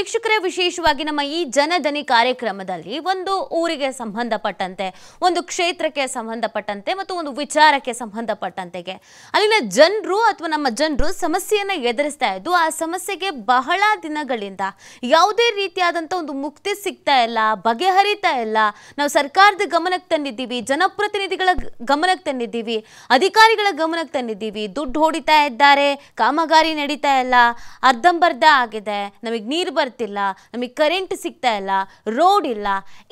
ವೀಕ್ಷಕರೇ ವಿಶೇಷವಾಗಿ ನಮ್ಮ ಈ ಜನಧನಿ ಕಾರ್ಯಕ್ರಮದಲ್ಲಿ ಒಂದು ಊರಿಗೆ ಸಂಬಂಧಪಟ್ಟಂತೆ ಒಂದು ಕ್ಷೇತ್ರಕ್ಕೆ ಸಂಬಂಧಪಟ್ಟಂತೆ ಮತ್ತು ಒಂದು ವಿಚಾರಕ್ಕೆ ಸಂಬಂಧಪಟ್ಟಂತೆ ಅಲ್ಲಿನ ಜನರು ಅಥವಾ ನಮ್ಮ ಜನರು ಸಮಸ್ಯೆಯನ್ನು ಎದುರಿಸ್ತಾ ಇದ್ದು ಆ ಸಮಸ್ಯೆಗೆ ಬಹಳ ದಿನಗಳಿಂದ ಯಾವುದೇ ರೀತಿಯಾದಂಥ ಒಂದು ಮುಕ್ತಿ ಸಿಗ್ತಾ ಇಲ್ಲ ಬಗೆಹರಿತಾ ಇಲ್ಲ ನಾವು ಸರ್ಕಾರದ ಗಮನಕ್ಕೆ ತಂದಿದ್ದೀವಿ ಜನಪ್ರತಿನಿಧಿಗಳ ಗಮನಕ್ಕೆ ತಂದಿದ್ದೀವಿ ಅಧಿಕಾರಿಗಳ ಗಮನಕ್ಕೆ ತಂದಿದ್ದೀವಿ ದುಡ್ಡು ಹೊಡಿತಾ ಇದ್ದಾರೆ ಕಾಮಗಾರಿ ನಡೀತಾ ಇಲ್ಲ ಅರ್ಧಂಬರ್ಧ ಆಗಿದೆ ನಮಗೆ ನೀರು ಬರ್ತಿಲ್ಲ ನಮಗೆ ಕರೆಂಟ್ ಸಿಗ್ತಾ ಇಲ್ಲ ರೋಡ್ ಇಲ್ಲ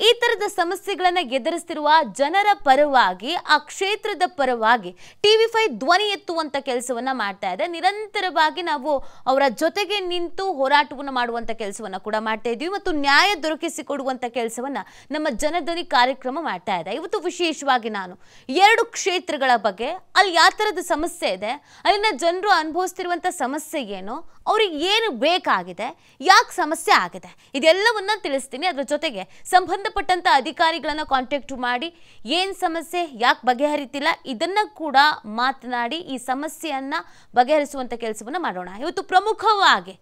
ಈ ತರದ ಸಮಸ್ಯೆಗಳನ್ನು ಎದುರಿಸ್ತಿರುವ ಜನರ ಪರವಾಗಿ ಆ ಕ್ಷೇತ್ರದ ಪರವಾಗಿ ಟಿ ವಿ ಫೈ ಧ್ವನಿ ಎತ್ತುವಂತ ಕೆಲಸವನ್ನ ಮಾಡ್ತಾ ಇದೆ ನಿರಂತರವಾಗಿ ನಾವು ಅವರ ಜೊತೆಗೆ ನಿಂತು ಹೋರಾಟವನ್ನು ಮಾಡುವಂಥ ಕೆಲಸವನ್ನ ಕೂಡ ಮಾಡ್ತಾ ಇದ್ದೀವಿ ಮತ್ತು ನ್ಯಾಯ ದೊರಕಿಸಿಕೊಡುವಂಥ ಕೆಲಸವನ್ನ ನಮ್ಮ ಜನಧ್ವನಿ ಕಾರ್ಯಕ್ರಮ ಮಾಡ್ತಾ ಇದೆ ಇವತ್ತು ವಿಶೇಷವಾಗಿ ನಾನು ಎರಡು ಕ್ಷೇತ್ರಗಳ ಬಗ್ಗೆ ಅಲ್ಲಿ ಯಾವ ತರದ ಸಮಸ್ಯೆ ಇದೆ ಅಲ್ಲಿನ ಜನರು ಅನುಭವಿಸ್ತಿರುವಂಥ ಸಮಸ್ಯೆ ಏನು ಅವ್ರಿಗೆ ಏನು ಬೇಕಾಗಿದೆ ಯಾಕೆ ಸಮಸ್ಯೆ ಆಗಿದೆ ಇದೆಲ್ಲವನ್ನ ತಿಳಿಸ್ತೀನಿ ಅದರ ಜೊತೆಗೆ ಸಂಬಂಧಪಟ್ಟಂತ ಅಧಿಕಾರಿಗಳನ್ನ ಕಾಂಟ್ಯಾಕ್ಟ್ ಮಾಡಿ ಏನು ಸಮಸ್ಯೆ ಯಾಕೆ ಬಗೆಹರಿತಿಲ್ಲ ಇದನ್ನ ಕೂಡ ಮಾತನಾಡಿ ಈ ಸಮಸ್ಯೆಯನ್ನ ಬಗೆಹರಿಸುವಂತ ಕೆಲಸವನ್ನ ಮಾಡೋಣ ಇವತ್ತು ಪ್ರಮುಖವಾಗಿ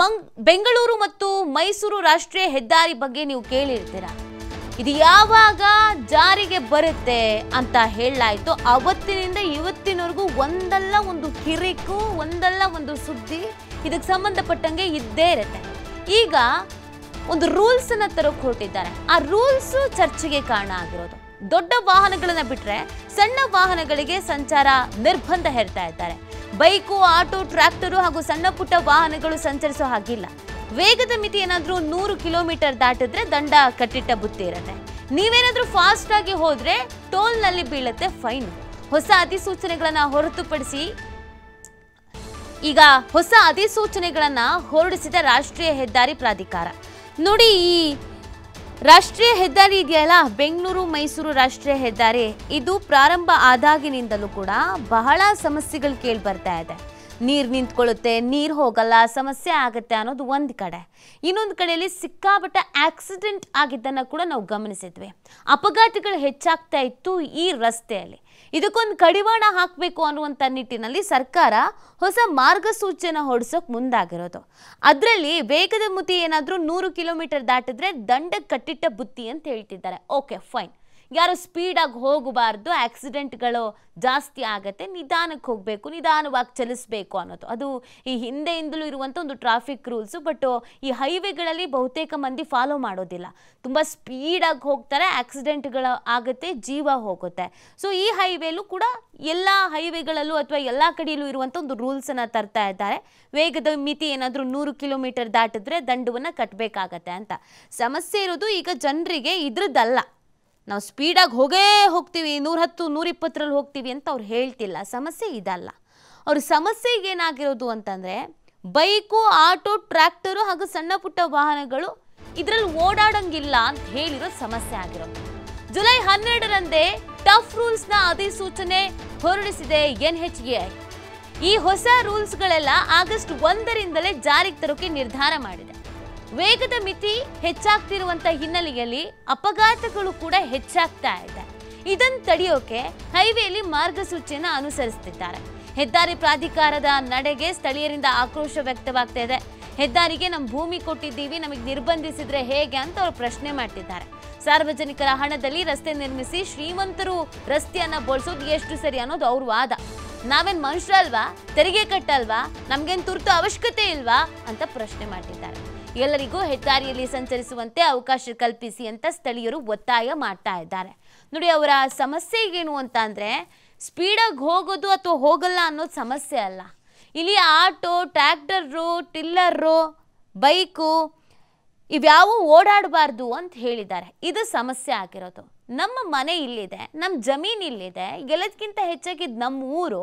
ಮಂಗ್ ಬೆಂಗಳೂರು ಮತ್ತು ಮೈಸೂರು ರಾಷ್ಟ್ರೀಯ ಹೆದ್ದಾರಿ ಬಗ್ಗೆ ನೀವು ಕೇಳಿರ್ತೀರಾ ಇದು ಯಾವಾಗ ಜಾರಿಗೆ ಬರುತ್ತೆ ಅಂತ ಹೇಳಲಾಯಿತು ಅವತ್ತಿನಿಂದ ಇವತ್ತಿನವರೆಗೂ ಒಂದಲ್ಲ ಒಂದು ಕಿರಿಕು ಒಂದಲ್ಲ ಒಂದು ಸುದ್ದಿ ಇದಕ್ಕೆ ಸಂಬಂಧಪಟ್ಟಂಗೆ ಇದ್ದೇ ಇರುತ್ತೆ ಈಗ ಒಂದು ರೂಲ್ಸನ್ನು ತರೋಕ್ ಹೊರಟಿದ್ದಾರೆ ಆ ರೂಲ್ಸ್ ಚರ್ಚೆಗೆ ಕಾರಣ ಆಗಿರೋದು ದೊಡ್ಡ ವಾಹನಗಳನ್ನು ಬಿಟ್ರೆ ಸಣ್ಣ ವಾಹನಗಳಿಗೆ ಸಂಚಾರ ನಿರ್ಬಂಧ ಹೇರ್ತಾ ಇದ್ದಾರೆ ಬೈಕು ಆಟೋ ಟ್ರ್ಯಾಕ್ಟರು ಹಾಗೂ ಸಣ್ಣ ಪುಟ್ಟ ವಾಹನಗಳು ಸಂಚರಿಸೋ ಹಾಗಿಲ್ಲ ವೇಗದ ಮಿತಿ ಏನಾದರೂ ನೂರು ಕಿಲೋಮೀಟರ್ ದಾಟಿದ್ರೆ ದಂಡ ಕಟ್ಟಿಟ್ಟ ಬುತ್ತಿ ಇರುತ್ತೆ ನೀವೇನಾದರೂ ಫಾಸ್ಟಾಗಿ ಟೋಲ್ ಟೋಲ್ನಲ್ಲಿ ಬೀಳುತ್ತೆ ಫೈನ್ ಹೊಸ ಅಧಿಸೂಚನೆಗಳನ್ನು ಹೊರತುಪಡಿಸಿ ಈಗ ಹೊಸ ಅಧಿಸೂಚನೆಗಳನ್ನು ಹೊರಡಿಸಿದ ರಾಷ್ಟ್ರೀಯ ಹೆದ್ದಾರಿ ಪ್ರಾಧಿಕಾರ ನೋಡಿ ಈ ರಾಷ್ಟ್ರೀಯ ಹೆದ್ದಾರಿ ಇದೆಯಲ್ಲ ಬೆಂಗಳೂರು ಮೈಸೂರು ರಾಷ್ಟ್ರೀಯ ಹೆದ್ದಾರಿ ಇದು ಪ್ರಾರಂಭ ಆದಾಗಿನಿಂದಲೂ ಕೂಡ ಬಹಳ ಸಮಸ್ಯೆಗಳು ಕೇಳಿ ಬರ್ತಾ ಇದೆ ನೀರು ನಿಂತ್ಕೊಳ್ಳುತ್ತೆ ನೀರು ಹೋಗಲ್ಲ ಸಮಸ್ಯೆ ಆಗುತ್ತೆ ಅನ್ನೋದು ಒಂದು ಕಡೆ ಇನ್ನೊಂದು ಕಡೆಯಲ್ಲಿ ಸಿಕ್ಕಾಪಟ್ಟ ಆಕ್ಸಿಡೆಂಟ್ ಆಗಿದ್ದನ್ನು ಕೂಡ ನಾವು ಗಮನಿಸಿದ್ವಿ ಅಪಘಾತಗಳು ಹೆಚ್ಚಾಗ್ತಾ ಇತ್ತು ಈ ರಸ್ತೆಯಲ್ಲಿ ಇದಕ್ಕೊಂದು ಕಡಿವಾಣ ಹಾಕಬೇಕು ಅನ್ನುವಂಥ ನಿಟ್ಟಿನಲ್ಲಿ ಸರ್ಕಾರ ಹೊಸ ಮಾರ್ಗಸೂಚಿಯನ್ನು ಹೊರಡಿಸೋಕೆ ಮುಂದಾಗಿರೋದು ಅದರಲ್ಲಿ ವೇಗದ ಮುತಿ ಏನಾದರೂ ನೂರು ಕಿಲೋಮೀಟರ್ ದಾಟಿದ್ರೆ ದಂಡ ಕಟ್ಟಿಟ್ಟ ಬುತ್ತಿ ಅಂತ ಹೇಳ್ತಿದ್ದಾರೆ ಓಕೆ ಫೈನ್ ಯಾರು ಸ್ಪೀಡಾಗಿ ಹೋಗಬಾರ್ದು ಆಕ್ಸಿಡೆಂಟ್ಗಳು ಜಾಸ್ತಿ ಆಗತ್ತೆ ನಿಧಾನಕ್ಕೆ ಹೋಗಬೇಕು ನಿಧಾನವಾಗಿ ಚಲಿಸಬೇಕು ಅನ್ನೋದು ಅದು ಈ ಹಿಂದೆಯಿಂದಲೂ ಇರುವಂಥ ಒಂದು ಟ್ರಾಫಿಕ್ ರೂಲ್ಸು ಬಟ್ ಈ ಹೈವೇಗಳಲ್ಲಿ ಬಹುತೇಕ ಮಂದಿ ಫಾಲೋ ಮಾಡೋದಿಲ್ಲ ತುಂಬ ಸ್ಪೀಡಾಗಿ ಹೋಗ್ತಾರೆ ಆಕ್ಸಿಡೆಂಟ್ಗಳು ಆಗುತ್ತೆ ಜೀವ ಹೋಗುತ್ತೆ ಸೊ ಈ ಹೈವೇಲೂ ಕೂಡ ಎಲ್ಲ ಹೈವೇಗಳಲ್ಲೂ ಅಥವಾ ಎಲ್ಲ ಕಡೆಯಲ್ಲೂ ಇರುವಂಥ ಒಂದು ರೂಲ್ಸನ್ನು ತರ್ತಾ ಇದ್ದಾರೆ ವೇಗದ ಮಿತಿ ಏನಾದರೂ ನೂರು ಕಿಲೋಮೀಟರ್ ದಾಟಿದ್ರೆ ದಂಡವನ್ನು ಕಟ್ಟಬೇಕಾಗತ್ತೆ ಅಂತ ಸಮಸ್ಯೆ ಇರೋದು ಈಗ ಜನರಿಗೆ ಇದ್ರದ್ದಲ್ಲ ನಾವು ಸ್ಪೀಡಾಗಿ ಹೋಗೇ ಹೋಗ್ತೀವಿ ನೂರ ಇಪ್ಪತ್ತರಲ್ಲಿ ಹೋಗ್ತೀವಿ ಅಂತ ಅವ್ರು ಹೇಳ್ತಿಲ್ಲ ಸಮಸ್ಯೆ ಇದಲ್ಲ ಅವ್ರ ಸಮಸ್ಯೆಗೆ ಏನಾಗಿರೋದು ಅಂತಂದರೆ ಬೈಕು ಆಟೋ ಟ್ರ್ಯಾಕ್ಟರು ಹಾಗೂ ಸಣ್ಣ ಪುಟ್ಟ ವಾಹನಗಳು ಇದರಲ್ಲಿ ಓಡಾಡಂಗಿಲ್ಲ ಅಂತ ಹೇಳಿರೋ ಸಮಸ್ಯೆ ಆಗಿರೋದು ಜುಲೈ ಹನ್ನೆರಡರಂದೇ ಟಫ್ ರೂಲ್ಸ್ನ ಅಧಿಸೂಚನೆ ಹೊರಡಿಸಿದೆ ಎನ್ ಎಚ್ ಎ ಈ ಹೊಸ ರೂಲ್ಸ್ಗಳೆಲ್ಲ ಆಗಸ್ಟ್ ಒಂದರಿಂದಲೇ ಜಾರಿಗೆ ತರೋಕೆ ನಿರ್ಧಾರ ಮಾಡಿದೆ ವೇಗದ ಮಿತಿ ಹೆಚ್ಚಾಗ್ತಿರುವಂತ ಹಿನ್ನೆಲೆಯಲ್ಲಿ ಅಪಘಾತಗಳು ಕೂಡ ಹೆಚ್ಚಾಗ್ತಾ ಇದೆ ಇದನ್ನು ತಡೆಯೋಕೆ ಹೈವೇಲಿ ಮಾರ್ಗಸೂಚಿಯನ್ನು ಅನುಸರಿಸುತ್ತಿದ್ದಾರೆ ಹೆದ್ದಾರಿ ಪ್ರಾಧಿಕಾರದ ನಡೆಗೆ ಸ್ಥಳೀಯರಿಂದ ಆಕ್ರೋಶ ವ್ಯಕ್ತವಾಗ್ತಾ ಇದೆ ಹೆದ್ದಾರಿಗೆ ನಮ್ಮ ಭೂಮಿ ಕೊಟ್ಟಿದ್ದೀವಿ ನಮಗೆ ನಿರ್ಬಂಧಿಸಿದ್ರೆ ಹೇಗೆ ಅಂತ ಅವರು ಪ್ರಶ್ನೆ ಮಾಡ್ತಿದ್ದಾರೆ ಸಾರ್ವಜನಿಕರ ಹಣದಲ್ಲಿ ರಸ್ತೆ ನಿರ್ಮಿಸಿ ಶ್ರೀಮಂತರು ರಸ್ತೆಯನ್ನ ಬಳಸೋದು ಎಷ್ಟು ಸರಿ ಅನ್ನೋದು ಅವ್ರ ವಾದ ನಾವೇನ್ ಅಲ್ವಾ ತೆರಿಗೆ ಕಟ್ಟಲ್ವಾ ನಮ್ಗೇನ್ ತುರ್ತು ಅವಶ್ಯಕತೆ ಇಲ್ವಾ ಅಂತ ಪ್ರಶ್ನೆ ಮಾಡಿದ್ದಾರೆ ಎಲ್ಲರಿಗೂ ಹೆದ್ದಾರಿಯಲ್ಲಿ ಸಂಚರಿಸುವಂತೆ ಅವಕಾಶ ಕಲ್ಪಿಸಿ ಅಂತ ಸ್ಥಳೀಯರು ಒತ್ತಾಯ ಮಾಡ್ತಾ ಇದ್ದಾರೆ ನೋಡಿ ಅವರ ಸಮಸ್ಯೆ ಏನು ಅಂತ ಅಂದರೆ ಸ್ಪೀಡಾಗಿ ಹೋಗೋದು ಅಥವಾ ಹೋಗಲ್ಲ ಅನ್ನೋದು ಸಮಸ್ಯೆ ಅಲ್ಲ ಇಲ್ಲಿ ಆಟೋ ಟ್ರ್ಯಾಕ್ಟರು ಟಿಲ್ಲರು ಬೈಕು ಇವ್ಯಾವು ಓಡಾಡಬಾರ್ದು ಅಂತ ಹೇಳಿದ್ದಾರೆ ಇದು ಸಮಸ್ಯೆ ಆಗಿರೋದು ನಮ್ಮ ಮನೆ ಇಲ್ಲಿದೆ ನಮ್ಮ ಜಮೀನು ಇಲ್ಲಿದೆ ಎಲ್ಲದಕ್ಕಿಂತ ಹೆಚ್ಚಾಗಿ ನಮ್ಮ ಊರು